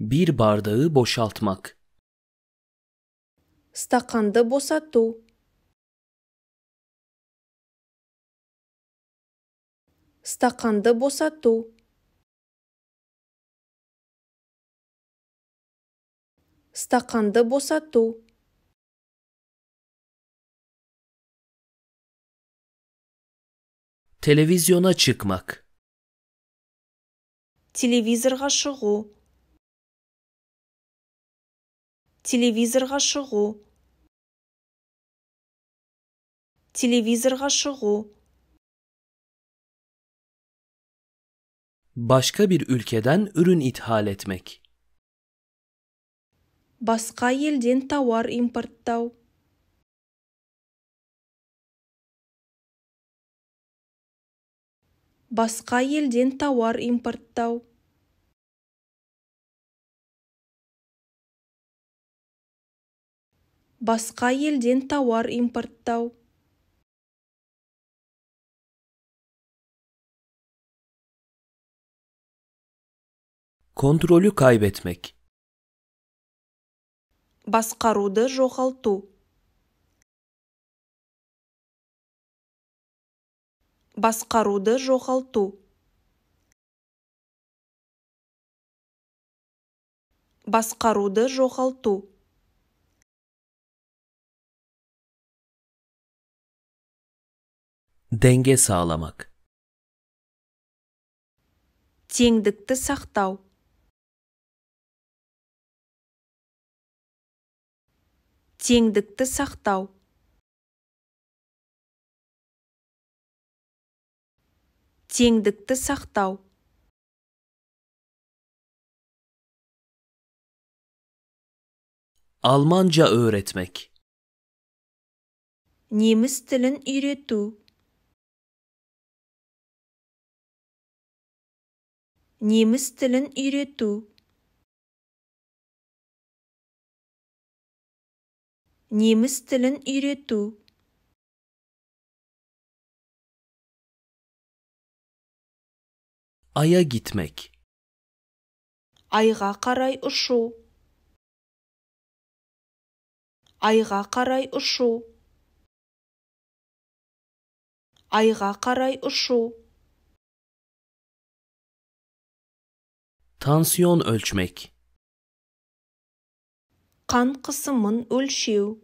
Бір бардағы бошалтмақ. Стаканды босату. стақанды босату стақанды босату Телевизиона чықмак Телевизорға шығу. Телевизорға шығу. Телевизорға шығу. başka bir ülkeden ürün ithal etmek. Başka yilden tavar importtaw. Başka yilden tavar importtaw. Başka yilden tavar importtaw. Kontrolü kaybetmek. Басқаруды жоғалту. Басқаруды жоғалту. Басқаруды жоғалту. Денге sağlamak. Теңдікті сақтау. теңдікті сақтау теңдікті сақтау алманша Неміс тілін үйрету Неміс тілін үйрету неміс тілін үйрету Ая гитмек. Айға қарай ұшу. Айға қарай ұшу. Айға қарай ұшу. Тансион өлшмек. Қан қысымын өлшеу.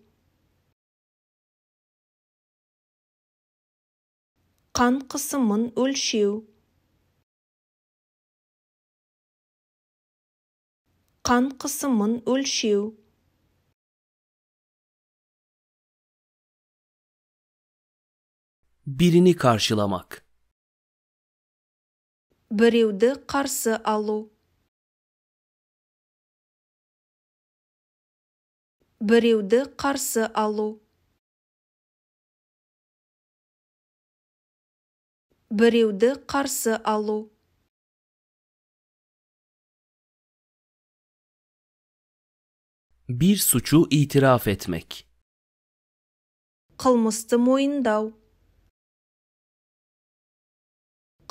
қан қысымын өлшеу қан қысымын өлшеу birini karşılamak біреуді қарсы алу біреуді қарсы алу біреуді қарсы алу bir suçu itiraf etmek қылмысты мойындау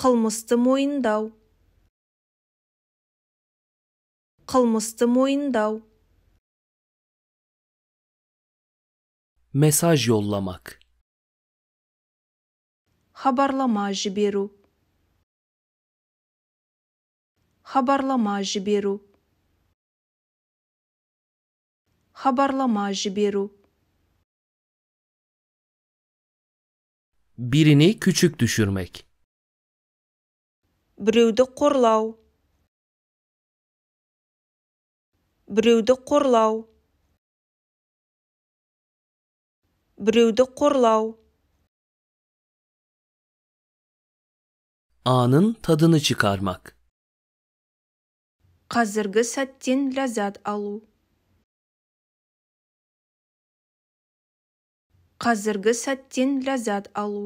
қылмысты мойындау қылмысты мойындау mesaj yollamak хабарлама жіберу хабарлама жіберу хабарлама жіберу birini küçük түшірмек біреуді қорлау біреуді қорлау біреуді қорлау анын tadını çıkarmak. Қазіргі сәттен ләззат алу. Қазіргі сәттен ләззат алу.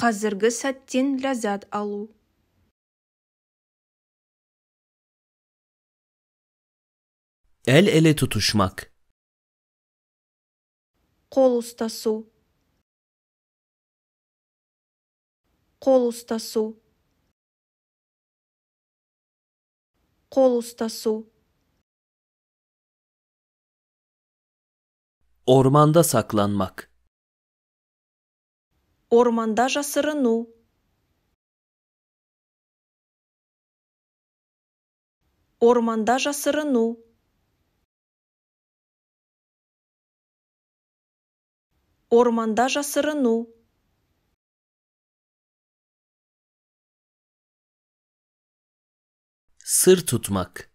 Қазіргі сәттен ләззат алу. Әл ele tutuşmak. қол ұстасу қол ұстасу қол ұстасу орманда сақланмақ орманда жасырыну. орманда жасырыну. орманда жасырыну. Sır tutmak.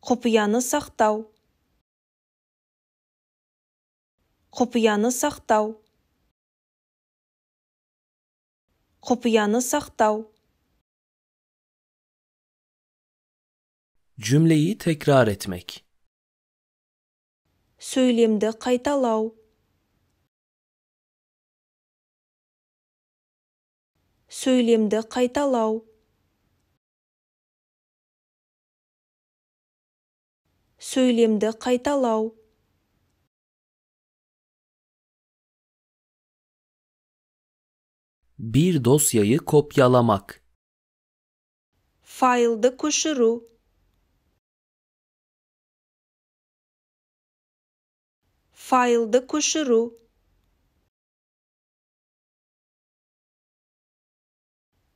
сақтау. Құпияны сақтау. Құпияны сақтау. Cümleyi tekrar etmek. сөйлемді қайталау. Сөйлемді қайталау. сөйлемді қайталау Bir dosyayı kopyalamak. Failde koşuru. Failde koşuru.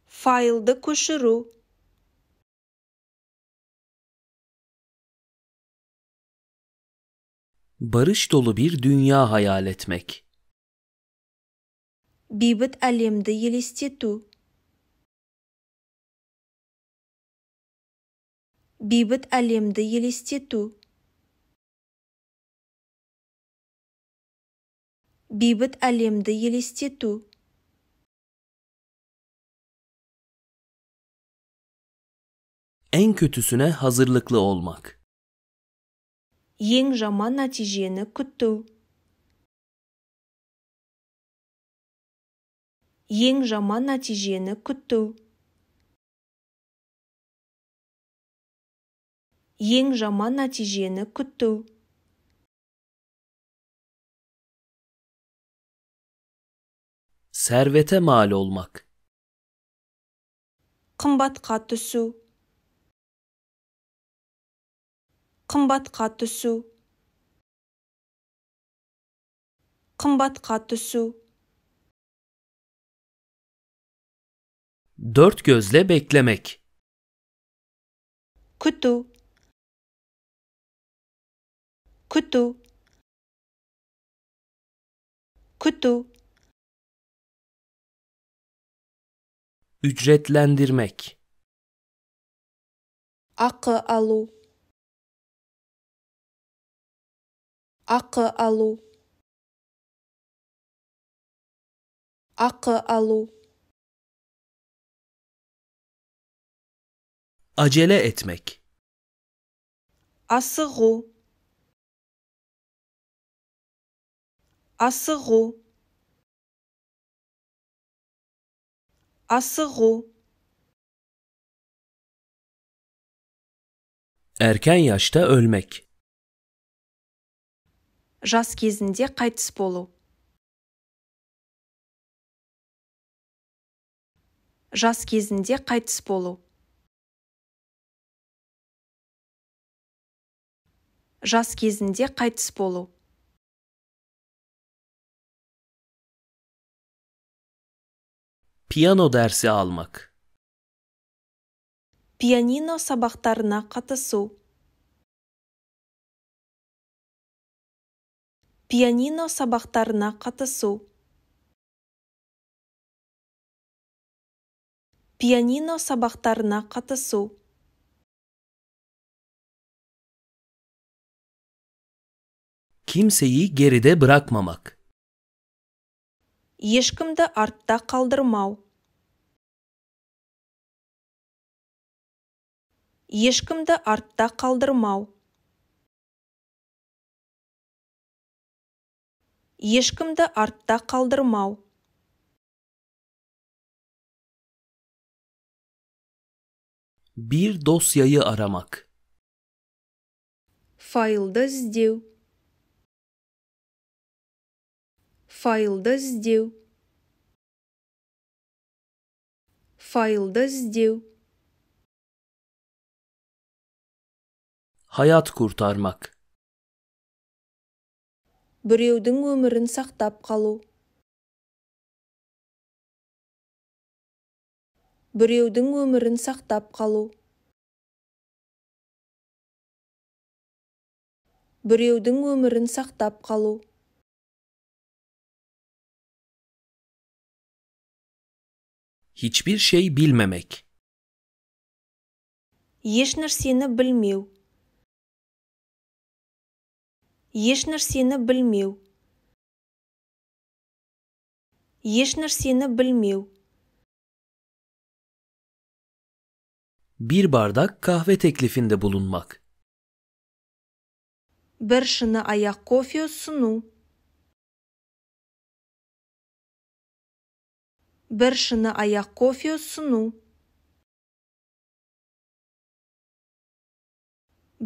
Failde koşuru. barış dolu bir dünya hayal etmek. Бейбіт әлемді елестету. Бейбіт әлемді елестету. Бейбіт әлемді елестету. En kötüsüne hazırlıklı olmak. ең жаман нәтижені күту ең жаман нәтижені күту ең жаман нәтижені күту сәрвете мал olmak. қымбатқа түсу қымбатқа түсу қымбатқа түсу dört gözle beklemek Kutu. Kutu. Kutu. ücretlendirmek akı alu ақы алу ақы алу acele etmek асығу асығу асығу erken yaşta ölmek жас кезінде қайтыс болу жас кезінде қайтыс болу жас кезінде қайтыс болу пиано дәрсі алмақ пианино сабақтарына қатысу пианино сабақтарына қатысу пианино сабақтарына қатысу кимсеи geride bırakmamak ешкімді артта қалдырмау ешкімді артта қалдырмау ешкімді артта қалдырмау Бір досияы арамак Файлды іздеу. Файлды іздеу. Файлды іздеу біреудің өмірін сақтап қалу біреудің өмірін сақтап қалу біреудің өмірін сақтап қалу hiçbir şey bilmemek еш нәрсені білмеу еш нәрсені білмеу білмеу бір бардак кахве теклифінде бұлынмақ бір шыны аяқ кофе ұсыну бір шыны аяқ кофе ұсыну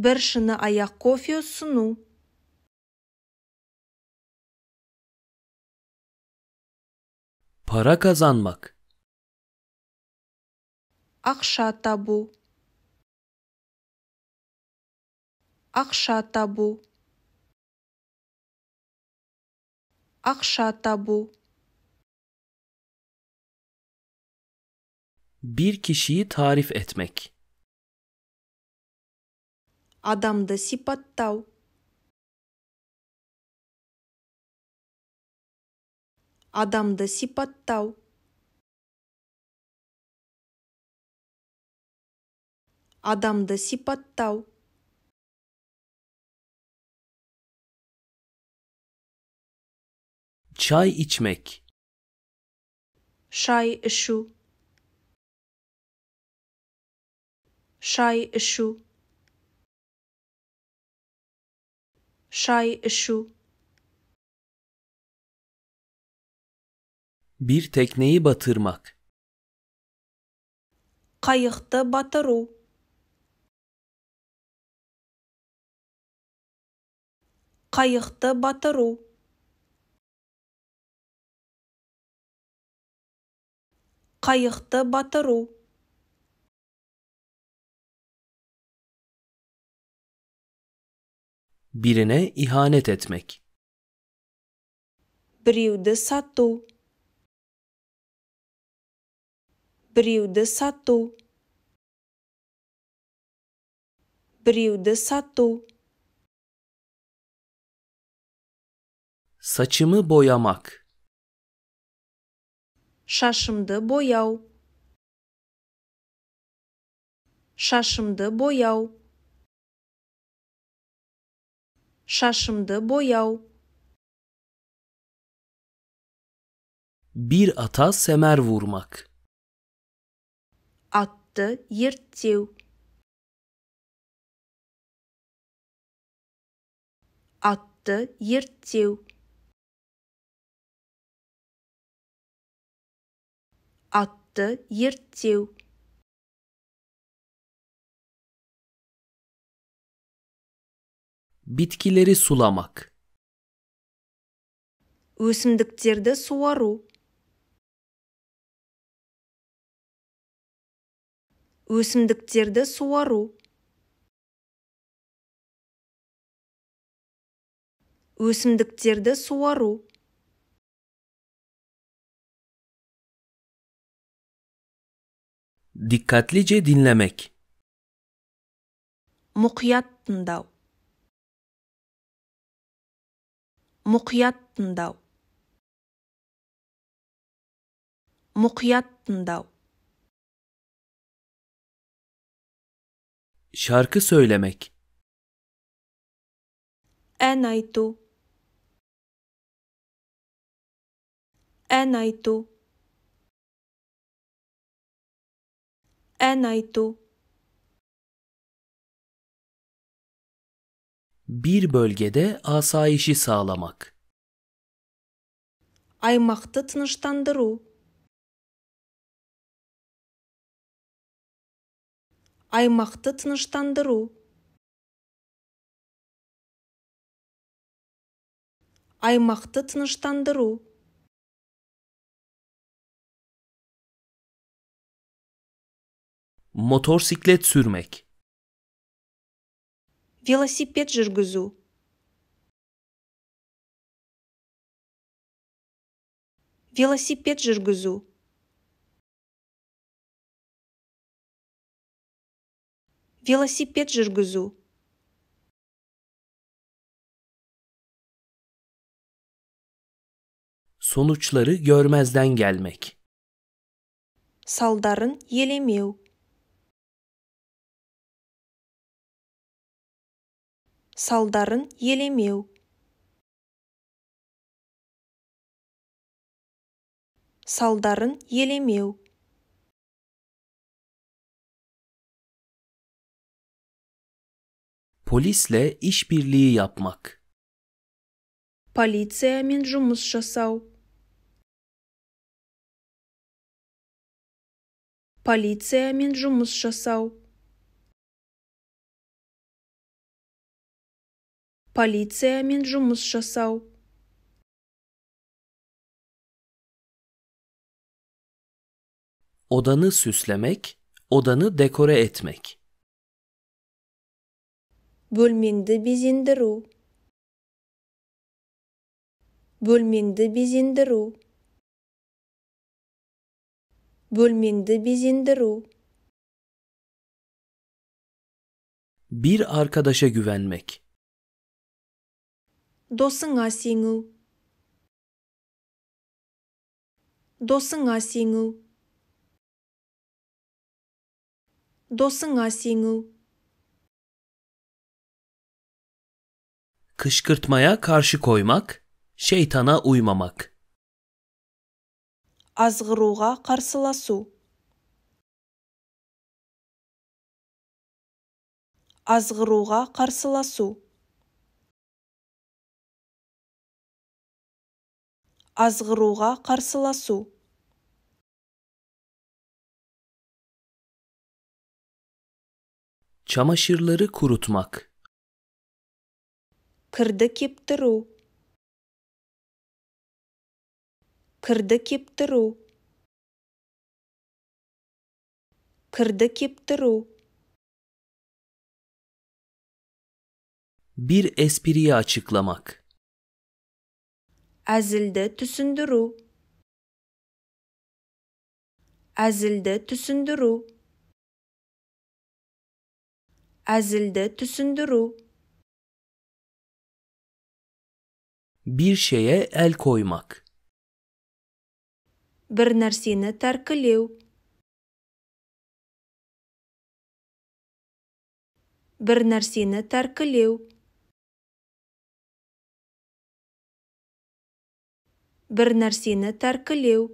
бір шыны аяқ кофе ұсыну Para kazanmak. Akşa tabu. Akşa tabu. Akşa tabu. Bir kişiyi tarif etmek. Adamda sipattav. адамды сипаттау адамды сипаттау Çay içmek. Шай ішу. Шай ішу. Шай ішу. Bir tekneyi batırmak. Kayıktı batırı. Kayıktı batırı. Kayıktı batırı. Birine ihanet etmek. Bireuvni satuv birovni satuv birovni satuv saçımı boyamak şaşımdı boyav şaşımdı boyav şaşımdı boyav bir ata semer vurmak атты ерттеу атты ерттеу атты ерттеу bitkileri суламак өсімдіктерді суару өсімдіктерді суару өсімдіктерді суару dikkatlice dinlemek мұқият тыңдау мұқият тыңдау мұқият тыңдау Şarkı söylemek. Enaitu. Enaitu. Enaitu. Bir bölgede asayişi sağlamak. Aymakta tınıştandırı. аймақты тыныштандыру аймақты тыныштандыру motorsiklet сүрмек велосипед жүргізу велосипед жүргізу велосипед жүргізу sonuçları görmezden gelmek салдарын елемеу салдарын елемеу салдарын елемеу Polisle işbirliği yapmak. Policija min žumus šasau. Policija min žumus šasau. Policija min žumus šasau. Odanı süslemek, odanı dekore etmek бөлмеңді безендіру бөлмеңді безендіру бөлмеңді безендіру bir arkadaşa güvenmek досыңа сену досыңа сену досыңа сену kışkırtmaya karşı koymak, şeytana uymamak. Azğıruğa karşılasu. Azğıruğa karşılasu. Azğıruğa karşılasu. Çamaşırları kurutmak кірді кептіру кірді кептіру кірді кептіру bir espriyi açıklamak әзілді түсіндіру әзілді түсіндіру әзілді түсіндіру Бір шее әл қоймақ. Бір нәрсені тар Бір нәрсені тар Бір нәрсені тар күлеу.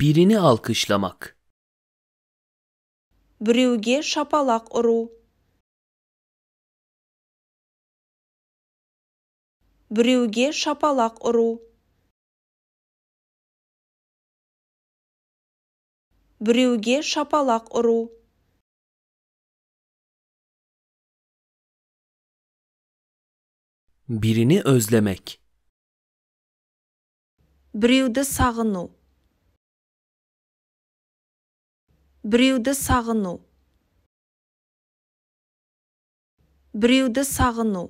Біріні алқышламак. Бүріуге шапалақ ұру. біреуге шапалақ ұру біреуге шапалақ ұру бірені özlemek біреуді сағыну біреуді сағыну біреуді сағыну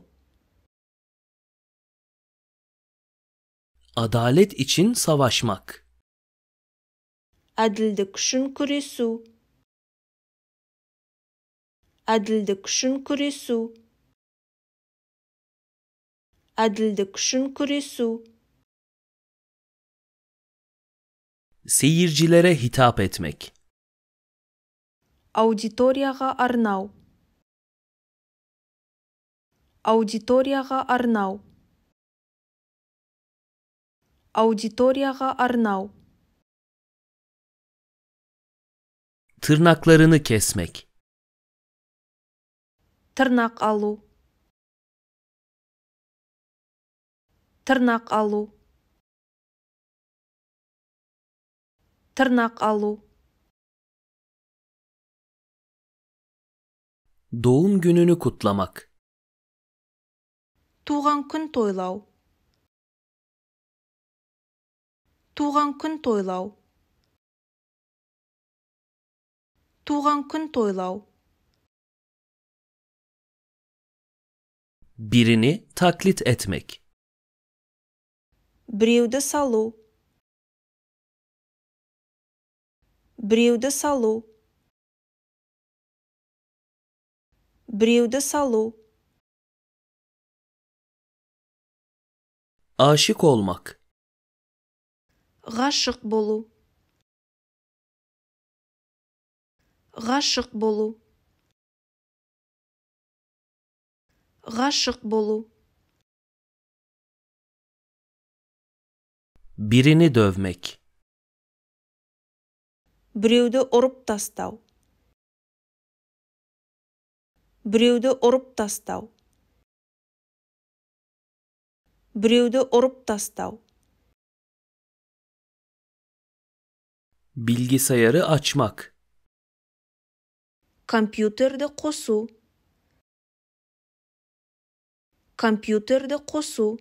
Adalet için savaşmak. Adilde kuşun kuresu. Adilde kuşun kuresu. Adilde kuşun kuresu. Seyircilere hitap etmek. Аудиторияға арнау. Аудиторияға арнау. аудиторияға арнау тырнақтарыны кесмек тырнақ алу тырнақ алу тырнақ алу доум күнүнү кутламак туған күн тойлау туған күн тойлау туған күн тойлау birini taklit etmek біреуді салу біреуді салу біреуді салу aşık olmak ғашық болу ғашық болу ғашық болу birini дөвмек біреуді ұрып тастау біреуді ұрып тастау біреуді ұрып тастау Bilgisayarı açmak. Kompüterde qo'suv. Kompüterde qo'suv.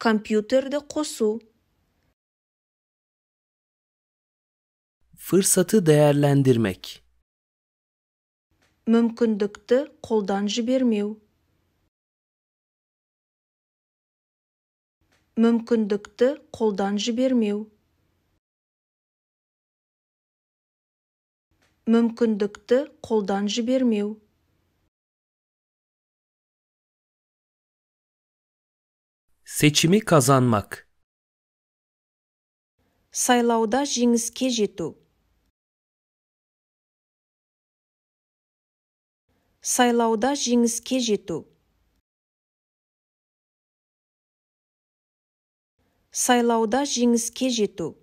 Kompüterde qo'suv. Fırsatı değerlendirmek. Mümkündükti qo'ldan jibermew. мүмкіндікті қолдан жібермеу мүмкіндікті қолдан жібермеу Seçimi kazanmak. Сайлауда жеңіске жету. Сайлауда жеңіске жету. сайлауда жеңіске жету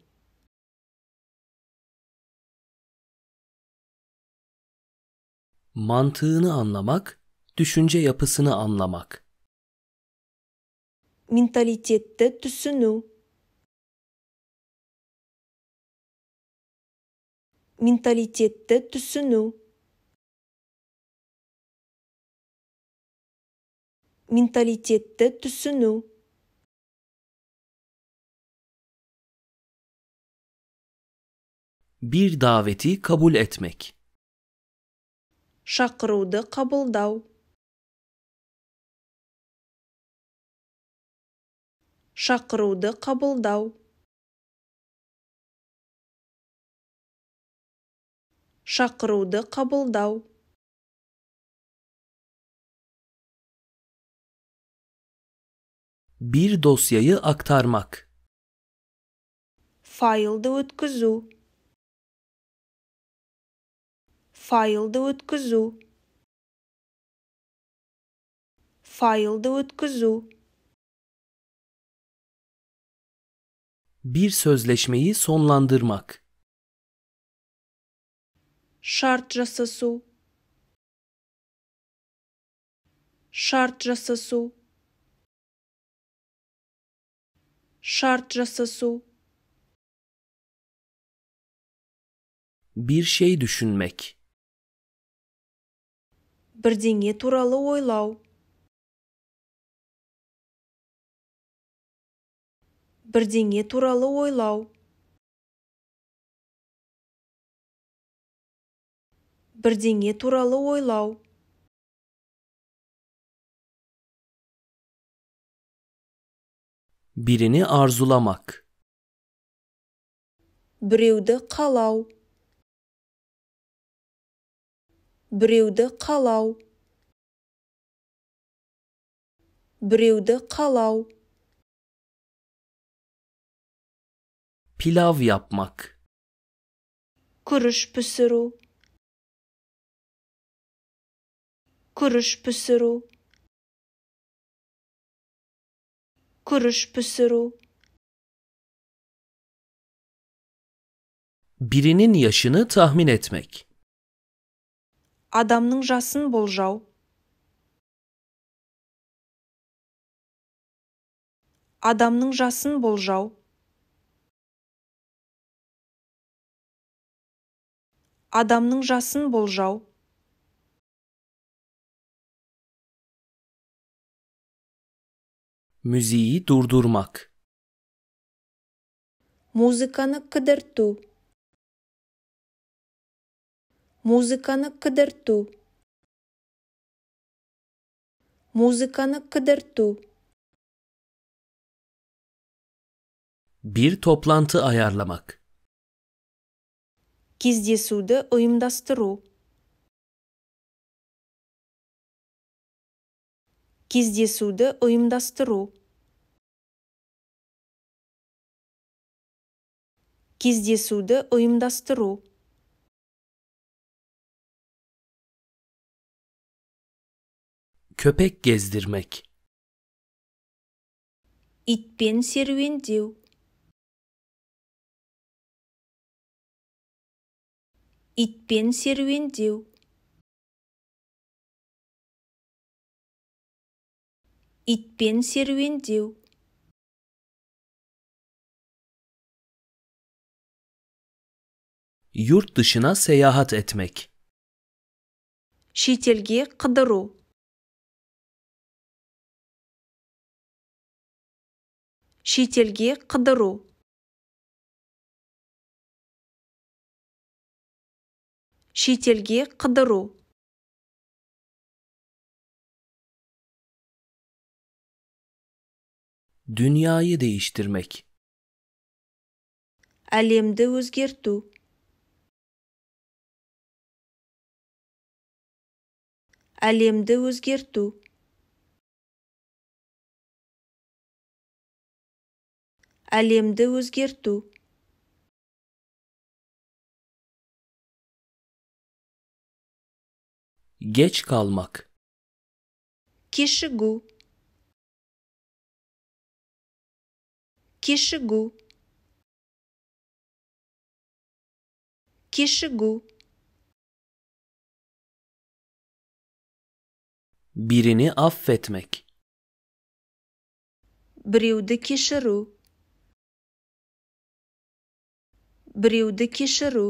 Mantığını anlamak, düşünce yapısını anlamak. Mentalitette düşünü. Mentalitette düşünü. Mentalitette düşünü. bir daveti kabul etmek. kabul Шақыруды kabul Шақыруды қабылдау. kabul қабылдау. Bir dosyayı aktarmak. Failde ötküzü файлды өткізу файлды өткізу bir sözleşmeyi sonlandırmak şart жасасу şart жасасу şart жасасу bir şey düşünmek бірдеңе туралы ойлау бірдеңе туралы ойлау бірдеңе туралы ойлау birini arzulamak біреуді қалау біреуді қалау біреуді қалау pilav yapmak күріш пісіру күріш пісіру күріш пісіру birinin yaşını tahmin etmek адамның жасын болжау адамның жасын болжау адамның жасын болжау müziği durdurmak. Muzıkanı кідірту музыканы кідірту музыканы кідірту бір топланты ayarlamak. кездесуді ұйымдастыру кездесуді ұйымдастыру кездесуді ұйымдастыру köpek gezdirmek. İt bin sirvin div. İt bin sirvin div. İt bin sirvin div. Yurt dışına seyahat etmek. Şitelge kıdırу. шетелге қыдыру шетелге қыдыру dünyayı дейіштірмек әлемді өзгерту әлемді өзгерту әлемді өзгерту geç kalmak кешігу кешігу кешігу birini affetmek. Bireuvni kechiru. біреуді кешіру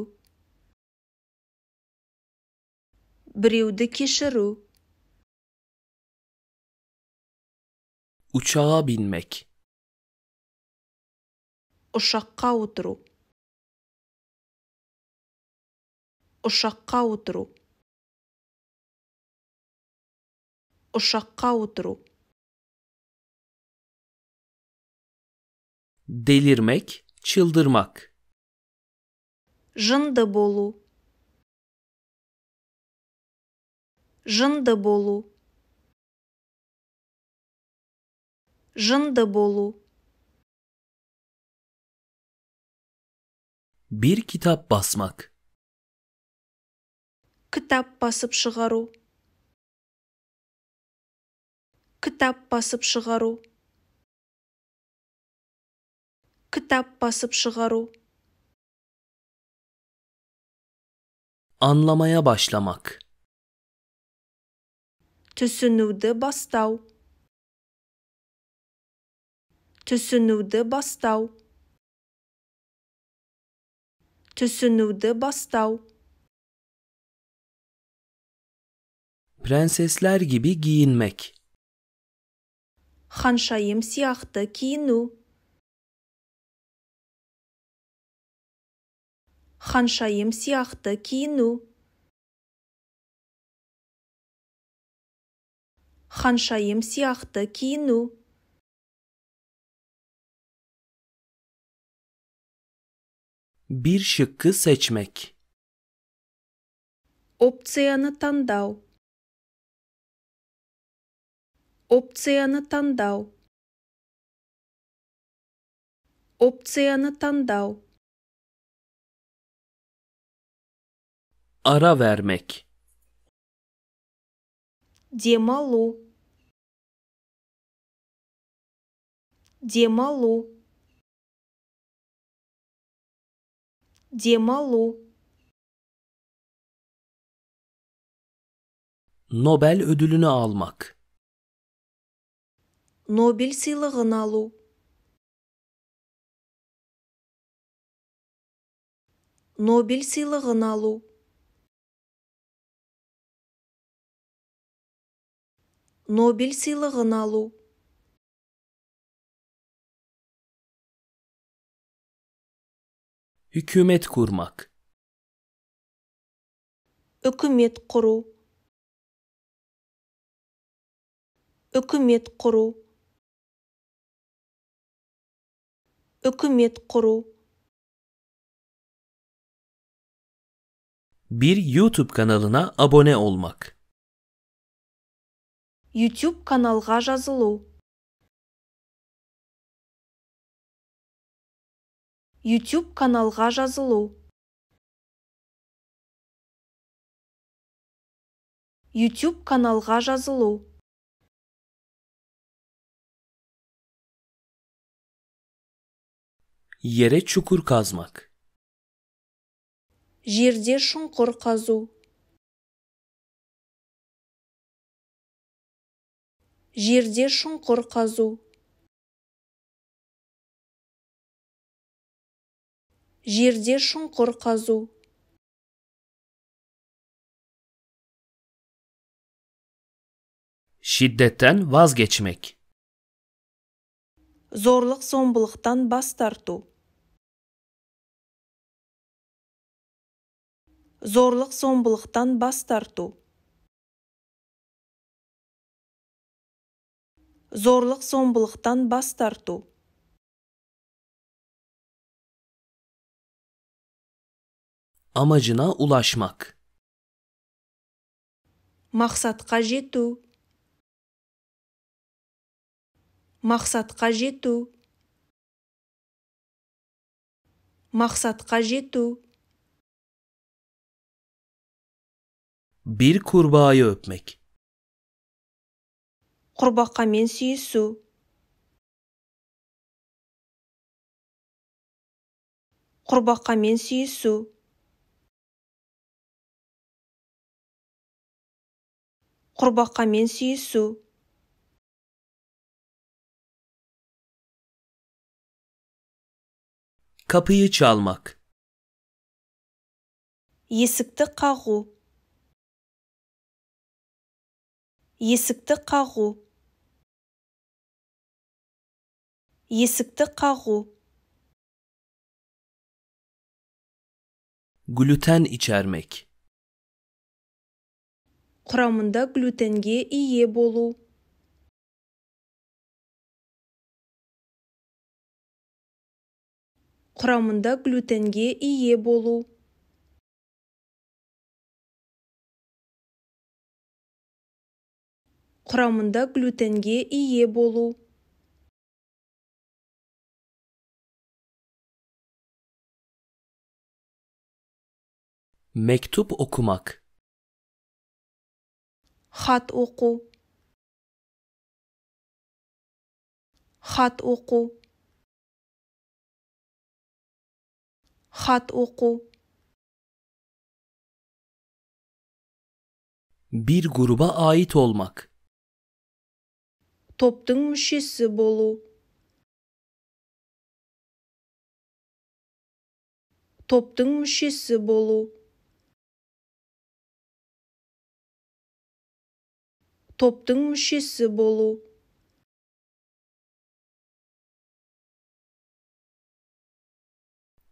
біреуді кешіру uçağa binmek ұшаққа отыру ұшаққа отыру ұшаққа отыру delirmek çıldırmak жынды болу жынды болу жынды болу бір кітап басмақ. кітап басып шығару кітап басып шығару кітап басып шығару anlamaya başlamak. Tüsünüde bastav. Tüsünüde bastav. Tüsünüde bastav. Prensesler gibi giyinmek. Hanşayım siyahtı giyinu. ханшайым сияқты киіну ханшайым сияқты киіну бір шыққы сәчмәк опцияны таңдау опцияны таңдау опцияны таңдау Ara vermek. Демалу. Демалу. Демалу. Nobel ödülünü almak. Nobel сыйлығын алу. Nobel сыйлығын алу. Нобель сыйлығын алу hükümet kurmak үкімет құру үкімет құру үкімет құру bir YouTube kanalına abone olmak YouTube каналға жазылу YouTube каналға жазылу YouTube каналға жазылу Yere çukur kazmak. Жерде шұңқыр қазу. жерде шұңқыр қазу жерде шұңқыр қазу şiddetten вазгечмек зорлық зомбылықтан бас тарту зорлық зомбылықтан бас тарту зорлық зомбылықтан бас тарту Амажына улашмак. Мақсатқа жету Мақсатқа жету Мақсатқа жету Бір kurbağayı өпмек мен сүйісу мен сүйісу мен сүйісу kapıyı çalmak есікті қағу есікті қағу есікті қағу глютен ішермек құрамында глютенге ие болу құрамында глютенге ие болу құрамында глютенге ие болу Mektup okumak. Hat oku. Hat oku. Hat oku. Bir gruba ait olmak. Toptun müşesi bolu. Toptun müşesi bolu. топтың мүшесі болу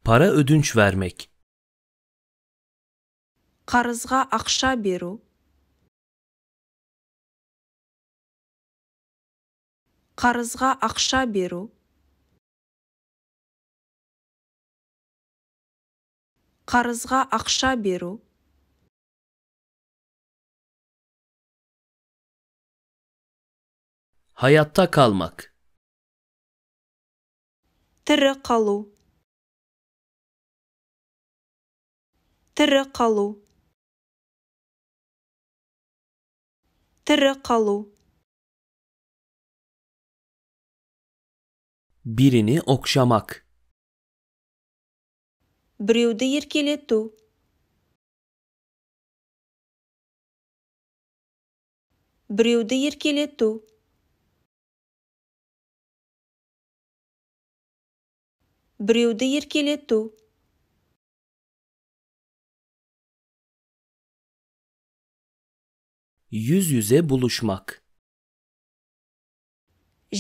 Пара ödünç vermek. Қарызға ақша беру. Қарызға ақша беру. Қарызға ақша беру. Hayatta kalmak. Тірі қалу. Тірі қалу. Тірі қалу. Birini okşamak. Біреуді еркелету. Біреуді еркелету. біреуді еркелету yüz yüze buluşmak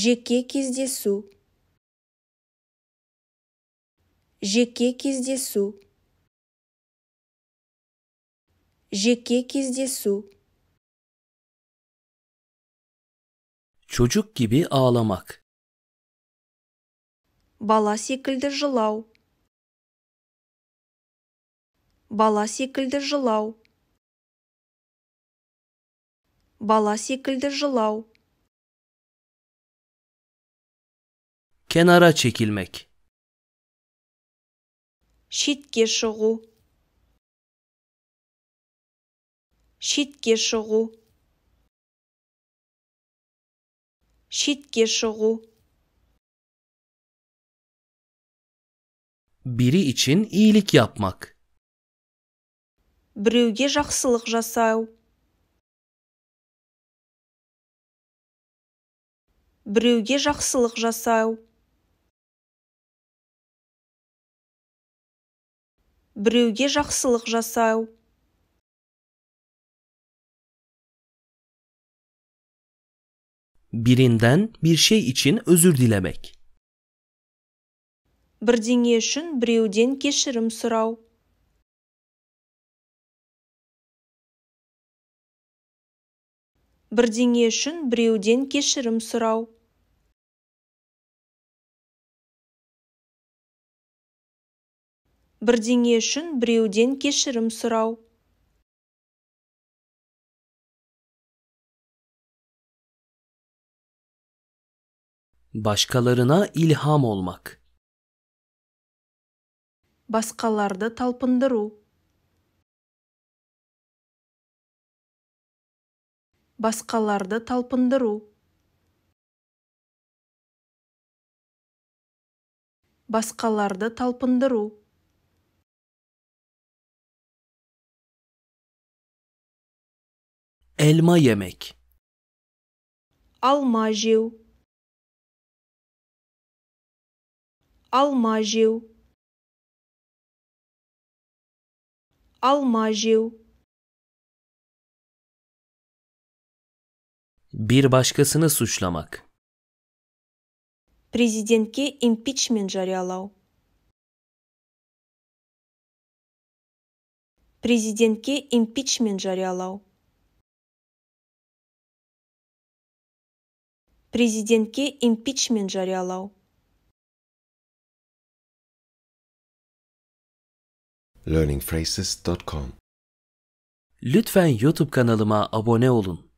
жеке кездесу жеке кездесу жеке кездесу çocuk gibi ağlamak бала секілді жылау бала секілді жылау бала секілді жылау Кенара чекілмек шетке шығу шетке шығу шетке шығу Biri için iyilik yapmak. Біреуге жақсылық жасау. Біреуге жақсылық жасау. Біреуге жақсылық жасау. Birinden bir şey için özür dilemek. бірдеңе үшін біреуден кешірім сұрау бірдеңе үшін біреуден кешірім сұрау бірдеңе үшін біреуден кешірім сұрау başkalarına ilham olmak басқаларды талпындыру басқаларды талпындыру басқаларды талпындыру Әлма yemek жеу алма жеу алма жеу Бір башқасыны suçlamak. Президентке импичмент жариялау. Президентке импичмент жариялау. Президентке импичмент жариялау. learningphrases.com Lütfen YouTube kanalıma abone olun.